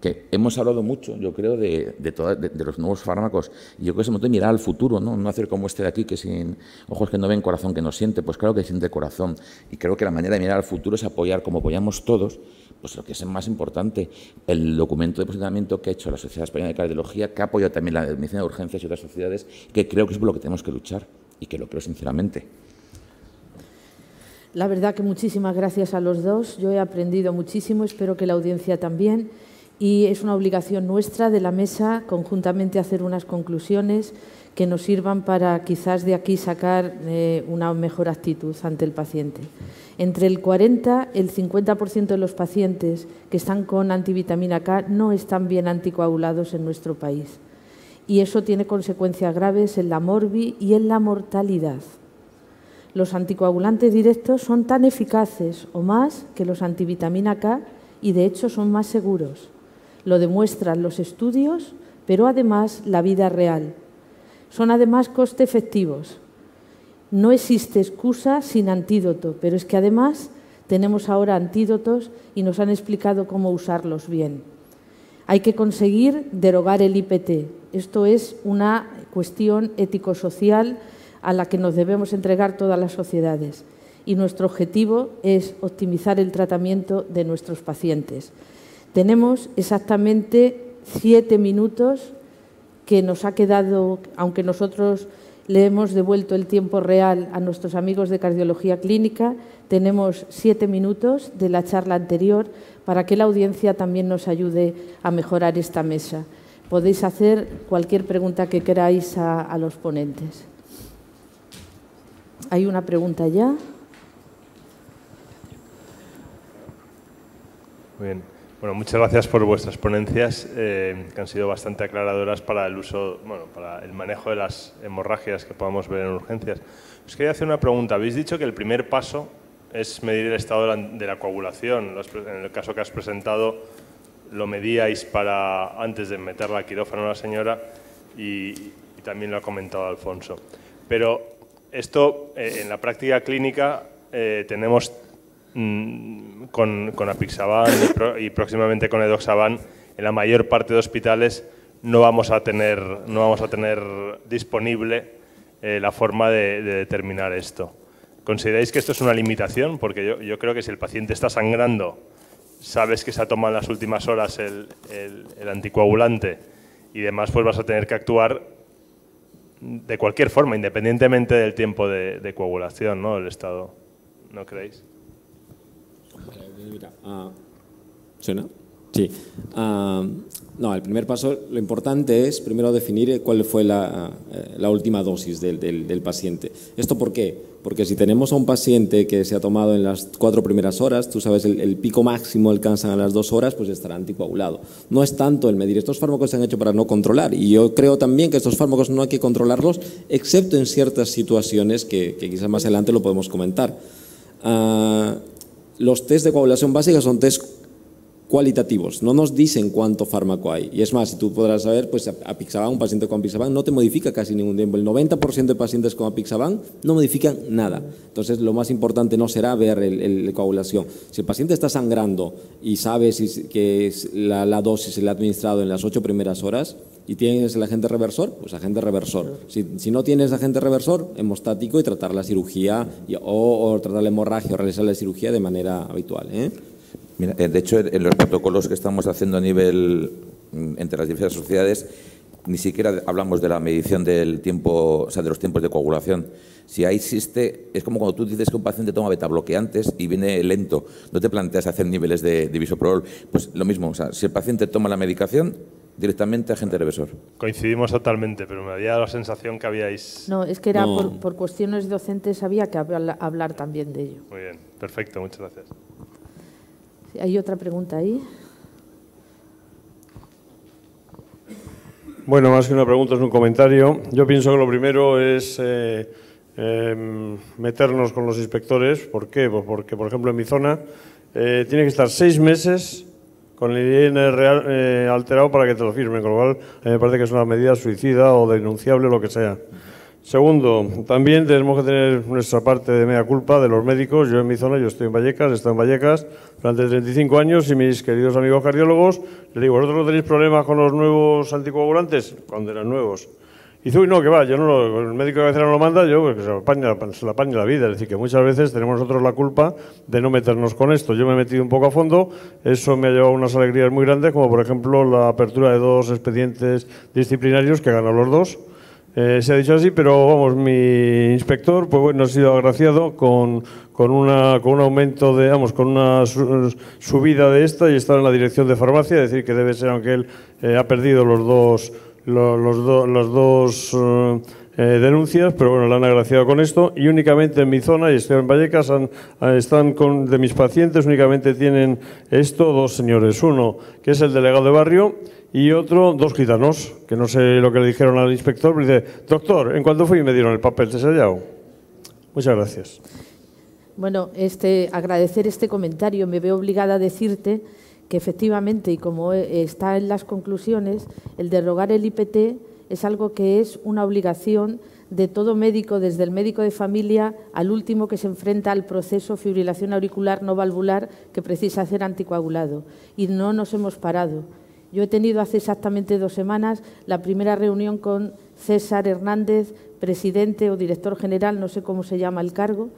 que hemos hablado mucho, yo creo, de, de, los nuevos fármacos. Y yo creo que momento de mirar al futuro, ¿no? no hacer como este de aquí, que sin ojos que no ven, corazón que no siente. Pues claro que siente corazón. Y creo que la manera de mirar al futuro es apoyar, como apoyamos todos, pues lo que es más importante, el documento de posicionamiento que ha hecho la Sociedad Española de Cardiología, que ha apoyado también la medicina de urgencias y otras sociedades, que creo que es por lo que tenemos que luchar y que lo creo sinceramente.
La verdad que muchísimas gracias a los dos. Yo he aprendido muchísimo, espero que la audiencia también. Y es una obligación nuestra de la mesa conjuntamente hacer unas conclusiones que nos sirvan para quizás de aquí sacar eh, una mejor actitud ante el paciente. Entre el 40 y el 50% de los pacientes que están con antivitamina K no están bien anticoagulados en nuestro país. Y eso tiene consecuencias graves en la morbi y en la mortalidad. Los anticoagulantes directos son tan eficaces o más que los antivitamina K y de hecho son más seguros. Lo demuestran los estudios, pero además la vida real. Son además coste efectivos. No existe excusa sin antídoto, pero es que además tenemos ahora antídotos y nos han explicado cómo usarlos bien. Hay que conseguir derogar el IPT. Esto es una cuestión ético-social a la que nos debemos entregar todas las sociedades. Y nuestro objetivo es optimizar el tratamiento de nuestros pacientes. Tenemos exactamente siete minutos que nos ha quedado, aunque nosotros le hemos devuelto el tiempo real a nuestros amigos de cardiología clínica, tenemos siete minutos de la charla anterior para que la audiencia también nos ayude a mejorar esta mesa. Podéis hacer cualquier pregunta que queráis a, los ponentes. ¿Hay una pregunta ya?
Muy bien. Bueno, muchas gracias por vuestras ponencias, eh, que han sido bastante aclaradoras para el uso, bueno, para el manejo de las hemorragias que podamos ver en urgencias. Os quería hacer una pregunta. Habéis dicho que el primer paso es medir el estado de la, coagulación. En el caso que has presentado, lo medíais para antes de meter la quirófano a la señora y, también lo ha comentado Alfonso. Pero esto, eh, en la práctica clínica, eh, tenemos Mm, con, con Apixaban y, próximamente con Edoxaban, en la mayor parte de hospitales no vamos a tener, no vamos a tener disponible eh, la forma de, determinar esto. ¿Consideráis que esto es una limitación? Porque yo, creo que si el paciente está sangrando, sabes que se ha tomado en las últimas horas el, anticoagulante y demás, pues vas a tener que actuar de cualquier forma, independientemente del tiempo de, de coagulación, ¿no? El estado, ¿no creéis? Ah, ¿Suena?
Sí. Ah, no, el primer paso, lo importante es primero definir eh, cuál fue la, eh, última dosis del, paciente. ¿Esto por qué? Porque si tenemos a un paciente que se ha tomado en las cuatro primeras horas, tú sabes, el, pico máximo alcanzan a las dos horas, pues estará anticoagulado. No es tanto el medir. Estos fármacos se han hecho para no controlar. Y yo creo también que estos fármacos no hay que controlarlos, excepto en ciertas situaciones que, quizás más adelante lo podemos comentar. Ah, los test de coagulación básica son test cualitativos, no nos dicen cuánto fármaco hay. Y es más, si tú podrás saber, pues apixaban, un paciente con apixaban no te modifica casi ningún tiempo. El 90% de pacientes con apixaban no modifican nada. Entonces, lo más importante no será ver la coagulación. Si el paciente está sangrando y sabe que la dosis se le ha administrado en las ocho primeras horas, y tienes el agente reversor, pues agente reversor. Si, no tienes agente reversor, hemostático y tratar la cirugía o, tratar la hemorragia o realizar la cirugía de manera habitual. ¿eh?
Eh, de hecho, en los protocolos que estamos haciendo a nivel mm, entre las diferentes sociedades, ni siquiera hablamos de la medición del tiempo, o sea, de los tiempos de coagulación. Si ahí existe, es como cuando tú dices que un paciente toma beta bloqueantes y viene lento, no te planteas hacer niveles de, de Pues lo mismo, si el paciente toma la medicación, directamente a agente revisor.
Coincidimos totalmente, pero me había la sensación que habíais... No, es que era por,
cuestiones docentes había que hablar, también de ello.
Muy bien, perfecto, muchas gracias.
¿Hay otra pregunta ahí?
Bueno, más que una pregunta es un comentario. Yo pienso que lo primero es eh, em, meternos con los inspectores. ¿Por qué? Pues porque, por ejemplo, en mi zona eh, tiene que estar seis meses con el IN eh, alterado para que te lo firmen, con lo cual me parece que es una medida suicida o denunciable, lo que sea. Segundo, también tenemos que tener nuestra parte de mea culpa de los médicos. Yo en mi zona, yo estoy en Vallecas, estado en Vallecas durante 35 años y mis queridos amigos cardiólogos, les digo, ¿vosotros no tenéis problemas con los nuevos anticoagulantes? Cuando eran nuevos. Y dice, uy, no, que va, yo no el médico de veces no lo manda, yo pues, que se, apaña, se le apaña la vida. Es decir, que muchas veces tenemos nosotros la culpa de no meternos con esto. Yo me he metido un poco a fondo, eso me ha llevado unas alegrías muy grandes, como por ejemplo la apertura de dos expedientes disciplinarios que ganado los dos. Eh, se ha dicho así, pero vamos, mi inspector, pues bueno, ha sido agraciado con, con, una, con un aumento de, vamos, con una subida de esta y estar en la dirección de farmacia, es decir, que debe ser, aunque él eh, ha perdido los dos los, las dos eh, eh, denuncias, pero bueno, la han agraciado con esto. Y únicamente en mi zona, y estoy en Vallecas, están con, de mis pacientes, únicamente tienen esto dos señores. Uno, que es el delegado de barrio, y otro, dos gitanos, que no sé lo que le dijeron al inspector, pero dice, doctor, en cuándo fui Y me dieron el papel sellado. Muchas gracias.
Bueno, este, agradecer este comentario. Me veo obligada a decirte que efectivamente, y como e, está en las conclusiones, el derrogar el IPT es algo que es una obligación de todo médico, desde el médico de familia al último que se enfrenta al proceso fibrilación auricular no valvular que precisa ser anticoagulado. Y no nos hemos parado. Yo he tenido hace exactamente dos semanas la primera reunión con César Hernández, presidente o director general, no sé cómo se llama el cargo,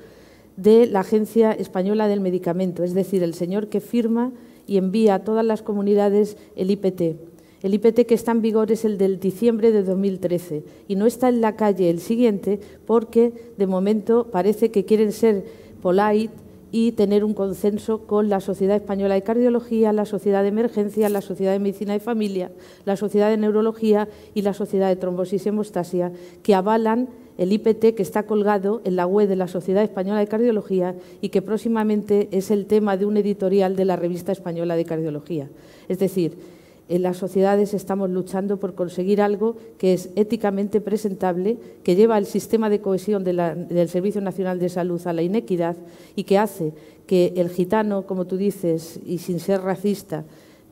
de la Agencia Española del Medicamento, es decir, el señor que firma y envía a todas las comunidades el IPT. El IPT que está en vigor es el del diciembre de 2013 y no está en la calle el siguiente porque de momento parece que quieren ser polite y tener un consenso con la Sociedad Española de Cardiología, la Sociedad de Emergencia, la Sociedad de Medicina de Familia, la Sociedad de Neurología y la Sociedad de Trombosis y Hemostasia, que avalan el IPT que está colgado en la web de la Sociedad Española de Cardiología y que próximamente es el tema de un editorial de la Revista Española de Cardiología. Es decir, en las sociedades estamos luchando por conseguir algo que es éticamente presentable, que lleva el sistema de cohesión del Servicio Nacional de Salud a la inequidad y que hace que el gitano, como tú dices, y sin ser racista,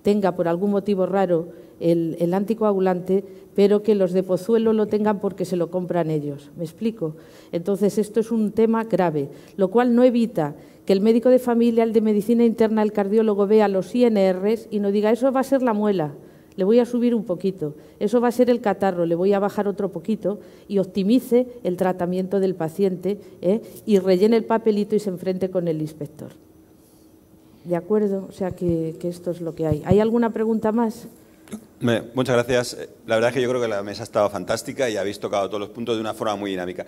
tenga por algún motivo raro el, el, anticoagulante, pero que los de Pozuelo lo tengan porque se lo compran ellos. ¿Me explico? Entonces, esto es un tema grave, lo cual no evita que el médico de familia, el de medicina interna, el cardiólogo vea los INRs y no diga, eso va a ser la muela, le voy a subir un poquito, eso va a ser el catarro, le voy a bajar otro poquito y optimice el tratamiento del paciente ¿eh? y rellene el papelito y se enfrente con el inspector. ¿De acuerdo? O sea que, esto es lo que hay. ¿Hay alguna pregunta más?
Muchas gracias. La verdad es que yo creo que la mesa ha estado fantástica y habéis tocado todos los puntos de una forma muy dinámica.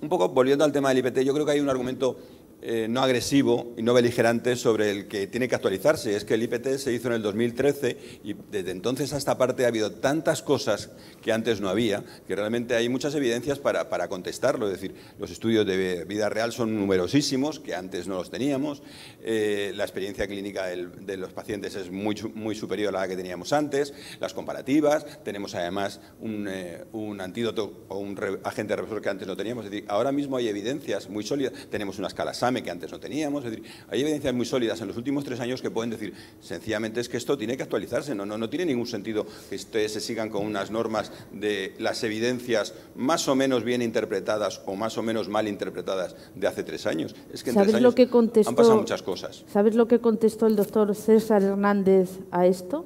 Un poco volviendo al tema del IPT, yo creo que hay un argumento eh, no agresivo y no beligerante sobre el que tiene que actualizarse. Es que el IPT se hizo en el 2013 y desde entonces a esta parte ha habido tantas cosas que antes no había, que realmente hay muchas evidencias para, para contestarlo. Es decir, los estudios de vida real son numerosísimos, que antes no los teníamos. Eh, la experiencia clínica de los pacientes es muy, muy superior a la que teníamos antes. Las comparativas, tenemos además un, eh, antídoto o un agente que antes no teníamos. Es decir, ahora mismo hay evidencias muy sólidas. Tenemos una escala que antes no teníamos. Es decir, hay evidencias muy sólidas en los últimos tres años que pueden decir, sencillamente es que esto tiene que actualizarse, no, no, no tiene ningún sentido que ustedes se sigan con unas normas de las evidencias más o menos bien interpretadas o más o menos mal interpretadas de hace tres años. Es que en ¿Sabes que han pasado muchas cosas.
¿Sabes lo que contestó el doctor César Hernández a esto?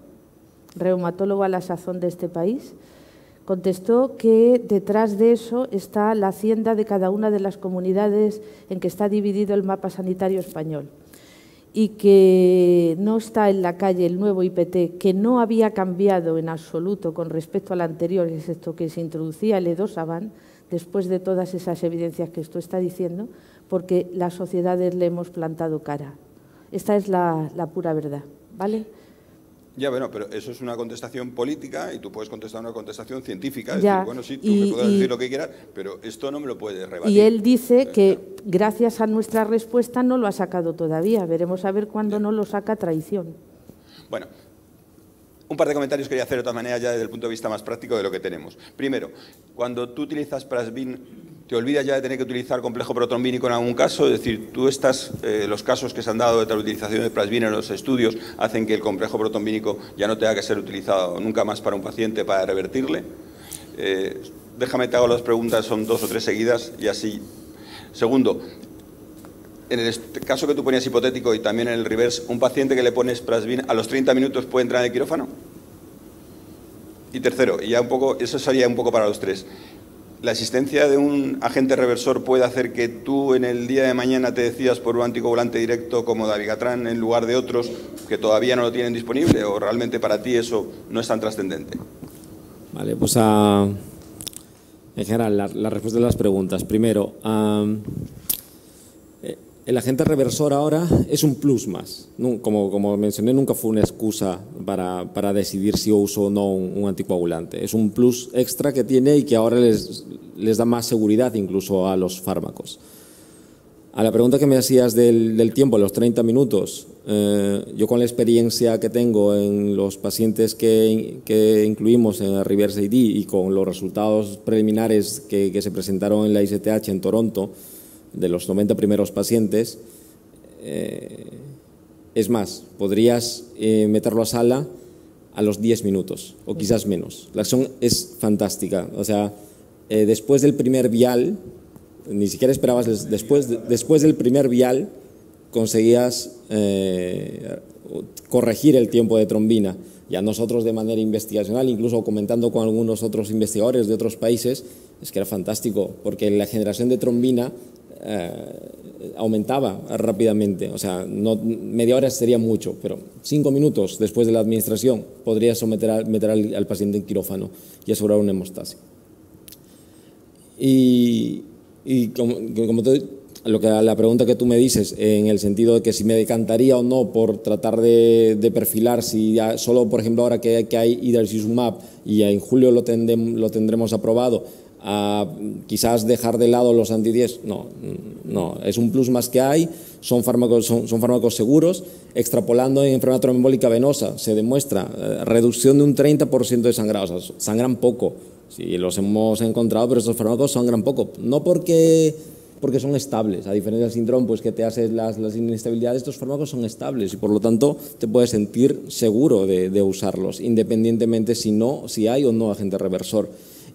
Reumatólogo a la sazón de este país. Contestó que detrás de eso está la hacienda de cada una de las comunidades en que está dividido el mapa sanitario español y que no está en la calle el nuevo IPT, que no había cambiado en absoluto con respecto al anterior, excepto que se introducía el e después de todas esas evidencias que esto está diciendo, porque las sociedades le hemos plantado cara. Esta es la, la pura verdad, ¿vale?
Ya, bueno, pero eso es una contestación política y tú puedes contestar una contestación científica. bueno, sí, tú me puedes decir lo que quieras, pero esto no me lo puedes rebatir. Y él dice que
gracias a nuestra respuesta no lo ha sacado todavía. Veremos a ver cuándo no lo saca traición.
Bueno, un par de comentarios quería hacer de otra manera ya desde el punto de vista más práctico de lo que tenemos. Primero, cuando tú utilizas Prasbin, te olvidas ya de tener que utilizar complejo protrombínico en algún caso, es decir, tú estás, eh, los casos que se han dado de la utilización de Prasbin en los estudios hacen que el complejo protrombínico ya no tenga que ser utilizado nunca más para un paciente para revertirle. Eh, déjame te hago las preguntas, son dos o tres seguidas y así. Segundo, en el caso que tú ponías hipotético y también en el reverse, un paciente que le pones Prasvin a los 30 minutos puede entrar en el quirófano. Y tercero, y ya un poco, eso sería un poco para los tres. ¿La existencia de un agente reversor puede hacer que tú en el día de mañana te decidas por un anticoagulante directo como Davigatran en lugar de otros que todavía no lo tienen disponible? ¿O realmente para ti eso no es tan trascendente?
Vale, pues a... Ah, en general, la, la, respuesta de las preguntas. Primero, um, el agente reversor ahora es un plus más. Como, como mencioné, nunca fue una excusa para, para decidir si uso o no un, anticoagulante. Es un plus extra que tiene y que ahora les, les, da más seguridad incluso a los fármacos. A la pregunta que me hacías del, tiempo, los 30 minutos, eh, yo con la experiencia que tengo en los pacientes que, que incluimos en Reverse ID y con los resultados preliminares que, que se presentaron en la ICTH en Toronto, de los 90 primeros pacientes. Eh, es más, podrías eh, meterlo a sala a los 10 minutos o quizás menos. La acción es fantástica. O sea, eh, después del primer vial, ni siquiera esperabas, después, después del primer vial conseguías corregir el tiempo de trombina. Y a nosotros de manera investigacional, incluso comentando con algunos otros investigadores de otros países, es que era fantástico, porque la generación de trombina eh, aumentaba rápidamente. O sea, no, media hora sería mucho, pero cinco minutos después de la administración podría someter a, meter al, paciente en quirófano y asegurar una hemostasia. Y, como, lo que, la pregunta que tú me dices, en el sentido de que si me decantaría o no por tratar de, perfilar, si ya solo, por ejemplo, ahora que, que hay map y en julio lo tendremos aprobado, a quizás dejar de lado los anti-10. No, no, es un plus más que hay, son fármacos, son, fármacos seguros. Extrapolando en enfermedad trombólica venosa, se demuestra eh, reducción de un 30% de sangrados, sangran poco. si los hemos encontrado, pero estos fármacos sangran poco. No porque, porque son estables, a diferencia del síndrome pues, que te hace las, las inestabilidades, estos fármacos son estables y por lo tanto te puedes sentir seguro de, de usarlos, independientemente si, no, si hay o no agente reversor.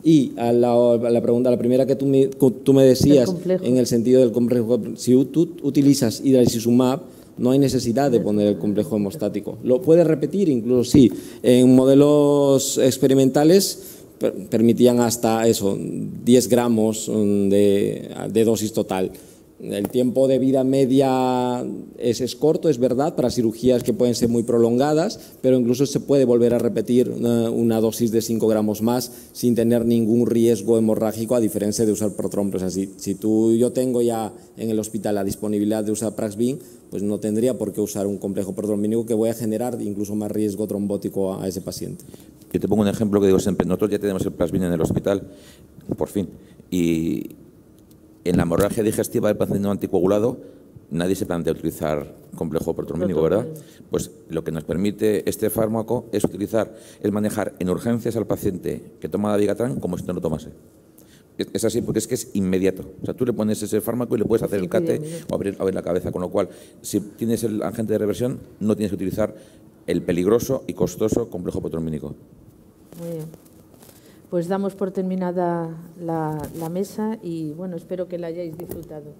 Y a la, pregunta, la primera que tú me, tú me decías, en el sentido del complejo, si tú utilizas map no hay necesidad de poner el complejo hemostático. Lo puedes repetir incluso, sí. En modelos experimentales permitían hasta eso, 10 gramos mm, de dosis total. El tiempo de vida media es, es, corto, es verdad, para cirugías que pueden ser muy prolongadas, pero incluso se puede volver a repetir eh, una, dosis de 5 gramos más sin tener ningún riesgo hemorrágico, a diferencia de usar protrombos. O sea, si, tú, yo tengo ya en el hospital la disponibilidad de usar Praxvin, pues no tendría por qué usar un complejo protrombínico que voy a generar incluso más riesgo trombótico a, ese paciente.
Yo te pongo un ejemplo que digo siempre, nosotros ya tenemos el Praxvin en el hospital, por fin, y en la hemorragia digestiva del paciente no anticoagulado, nadie se plantea utilizar complejo protrombínico, ¿verdad? Pues lo que nos permite este fármaco es utilizar, es manejar en urgencias al paciente que toma la Vigatran como si no lo tomase. Es así porque es que es inmediato. O sea, tú le pones ese fármaco y le puedes hacer el cate o abrir, la cabeza. Con lo cual, si tienes el agente de reversión, no tienes que utilizar el peligroso y costoso complejo protrombínico.
Muy bien pues damos por terminada la, la mesa y bueno, espero que la hayáis disfrutado.